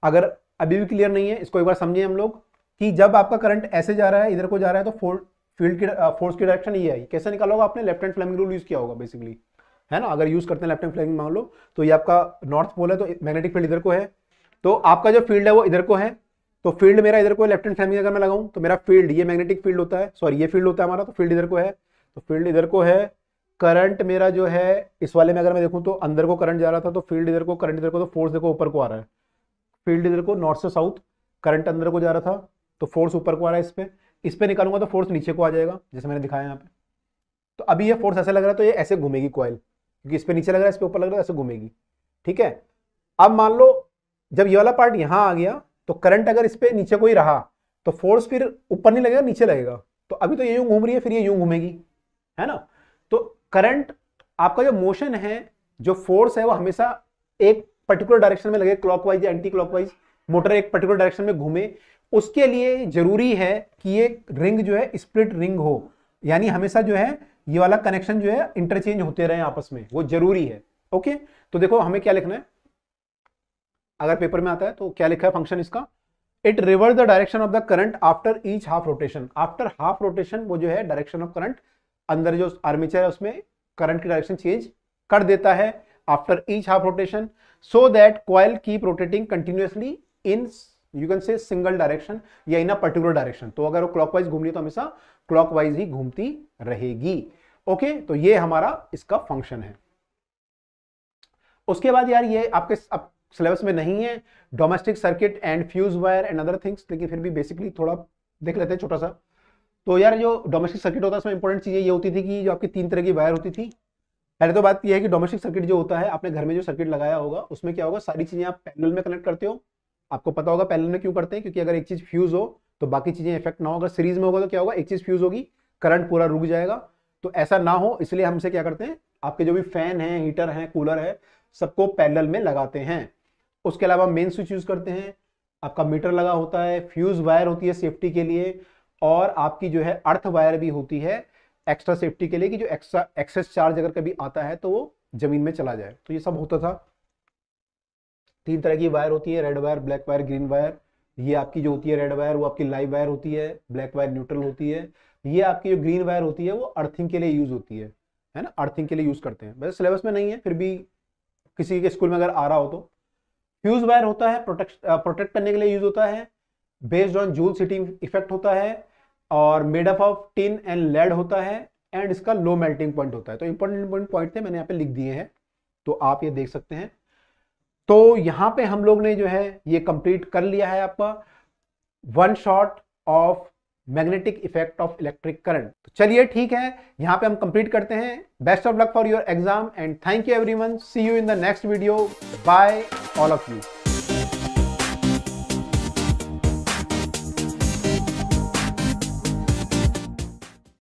अगर अभी भी क्लियर नहीं है इसको एक बार समझिए हम लोग कि जब आपका करंट ऐसे जा रहा है इधर को जा रहा है तो फोर फील्ड की फोर्स की डायरेक्शन ये आई कैसे निकालोगे आपने left hand Fleming rule use किया होगा बेसिकली है ना अगर यूज करते हैं लेफ्ट हैंड फ्लैमिंग मान लो तो ये आपका नॉर्थ पोल है तो मैग्नेटिक फील्ड इधर को है तो आपका जो फील्ड है वो इधर को है तो फील्ड मेरा इधर को लेफ्ट हैंड साइड में अगर मैं लगाऊं तो मेरा फील्ड ये मैग्नेटिक फील्ड होता है सॉरी ये फील्ड होता है हमारा तो फील्ड इधर को है तो फील्ड इधर को है करंट मेरा जो है इस वाले में अगर मैं देखूं तो अंदर को करंट जा रहा था तो फील्ड इधर को करंट इधर को तो फोर्स देखो ऊपर को आ रहा है फील्ड इधर को नॉर्थ से साउथ करंट अंदर को जा रहा था तो फोर्स ऊपर को आ रहा है इस पर इस पर निकालूंगा तो फोर्स नीचे को आ जाएगा जैसे मैंने दिखाया यहाँ पे तो अभी ये फोर्स ऐसा लग रहा है तो ये ऐसे घूमेगी कॉयल क्योंकि इस पर नीचे लग रहा है इस पर ऊपर लग रहा है ऐसे घूमेगी ठीक है अब मान लो जब ये वाला पार्ट यहाँ आ गया तो करंट अगर इस पर नीचे को ही रहा तो फोर्स फिर ऊपर नहीं लगेगा नीचे लगेगा तो अभी तो ये यूं घूम रही है फिर ये यूं घूमेगी है ना तो करंट आपका जो मोशन है जो फोर्स है वो हमेशा एक पर्टिकुलर डायरेक्शन में लगे क्लॉकवाइज या एंटी क्लॉकवाइज मोटर एक पर्टिकुलर डायरेक्शन में घूमे उसके लिए जरूरी है कि ये रिंग जो है स्प्लिट रिंग हो यानी हमेशा जो है ये वाला कनेक्शन जो है इंटरचेंज होते रहे आपस में वो जरूरी है ओके तो देखो हमें क्या लिखना है अगर पेपर में आता है तो क्या लिखा है फंक्शन इसका it reverse the direction of the current after each half rotation after half rotation वो जो है डायरेक्शन ऑफ करंट अंदर जो आर्मीचर है उसमें करंट की डायरेक्शन चेंज कर देता है after each half rotation so that coil keep rotating continuously in you can say single direction या इन अ पर्टिकुलर डायरेक्शन तो अगर वो क्लॉकवाइज घूम रही तो हमेशा क्लॉकवाइज ही घूमती रहेगी ओके okay? तो ये हमारा इसका फंक्शन है उसके बाद यार ये आपके अब सिलेबस में नहीं है domestic circuit and fuse wire and other things लेकिन फिर भी बेसिकली थोड़ा देख लेते हैं छोटा सा तो यार जो डोमेस्टिक सर्किट होता है उसमें इंपॉर्टेंट चीज़ें ये होती थी कि जो आपकी तीन तरह की वायर होती थी पहले तो बात यह है कि डोमेस्टिक सर्किट जो होता है आपने घर में जो सर्किट लगाया होगा उसमें क्या होगा सारी चीज़ें आप पैनल में कनेक्ट करते हो आपको पता होगा पैनल में क्यों करते हैं क्योंकि अगर एक चीज़ फ्यूज हो तो बाकी चीज़ें इफेक्ट ना होगा सीरीज में होगा तो क्या होगा एक चीज़ फ्यूज होगी करंट पूरा रुक जाएगा तो ऐसा ना हो इसलिए हमसे क्या करते हैं आपके जो भी फैन हैं हीटर हैं कूलर है सबको पैनल में लगाते हैं उसके अलावा मेन स्विच यूज करते हैं आपका मीटर लगा होता है फ्यूज वायर होती है सेफ्टी के लिए और आपकी जो है अर्थ वायर भी होती है एक्स्ट्रा सेफ्टी के लिए कि जो एक्स्ट्रा एक्सेस चार्ज अगर कभी आता है तो वो जमीन में चला जाए तो ये सब होता था तीन तरह की वायर होती है red wire black wire green wire ये आपकी जो होती है रेड वायर वो आपकी लाइव वायर होती है ब्लैक वायर न्यूट्रल होती है ये आपकी जो ग्रीन वायर होती है वो अर्थिंग के लिए यूज होती है है ना अर्थिंग के लिए यूज करते हैं वैसे सिलेबस में नहीं है फिर भी किसी के स्कूल में अगर आ रहा हो तो फ्यूज वायर होता है प्रोटेक्ट प्रोटेक्ट करने के लिए यूज होता है based on Joule heating effect होता है और made up of tin and lead होता है एंड इसका लो मेल्टिंग पॉइंट होता है तो इंपॉर्टेंट इंपॉर्टेंट पॉइंट थे मैंने यहाँ पे लिख दिए हैं तो आप ये देख सकते हैं तो यहाँ पे हम लोग ने जो है ये कंप्लीट कर लिया है आपका one shot of magnetic effect of electric current तो चलिए ठीक है यहाँ पे हम कंप्लीट करते हैं best of luck for your exam and thank you everyone see you in the next video bye all of you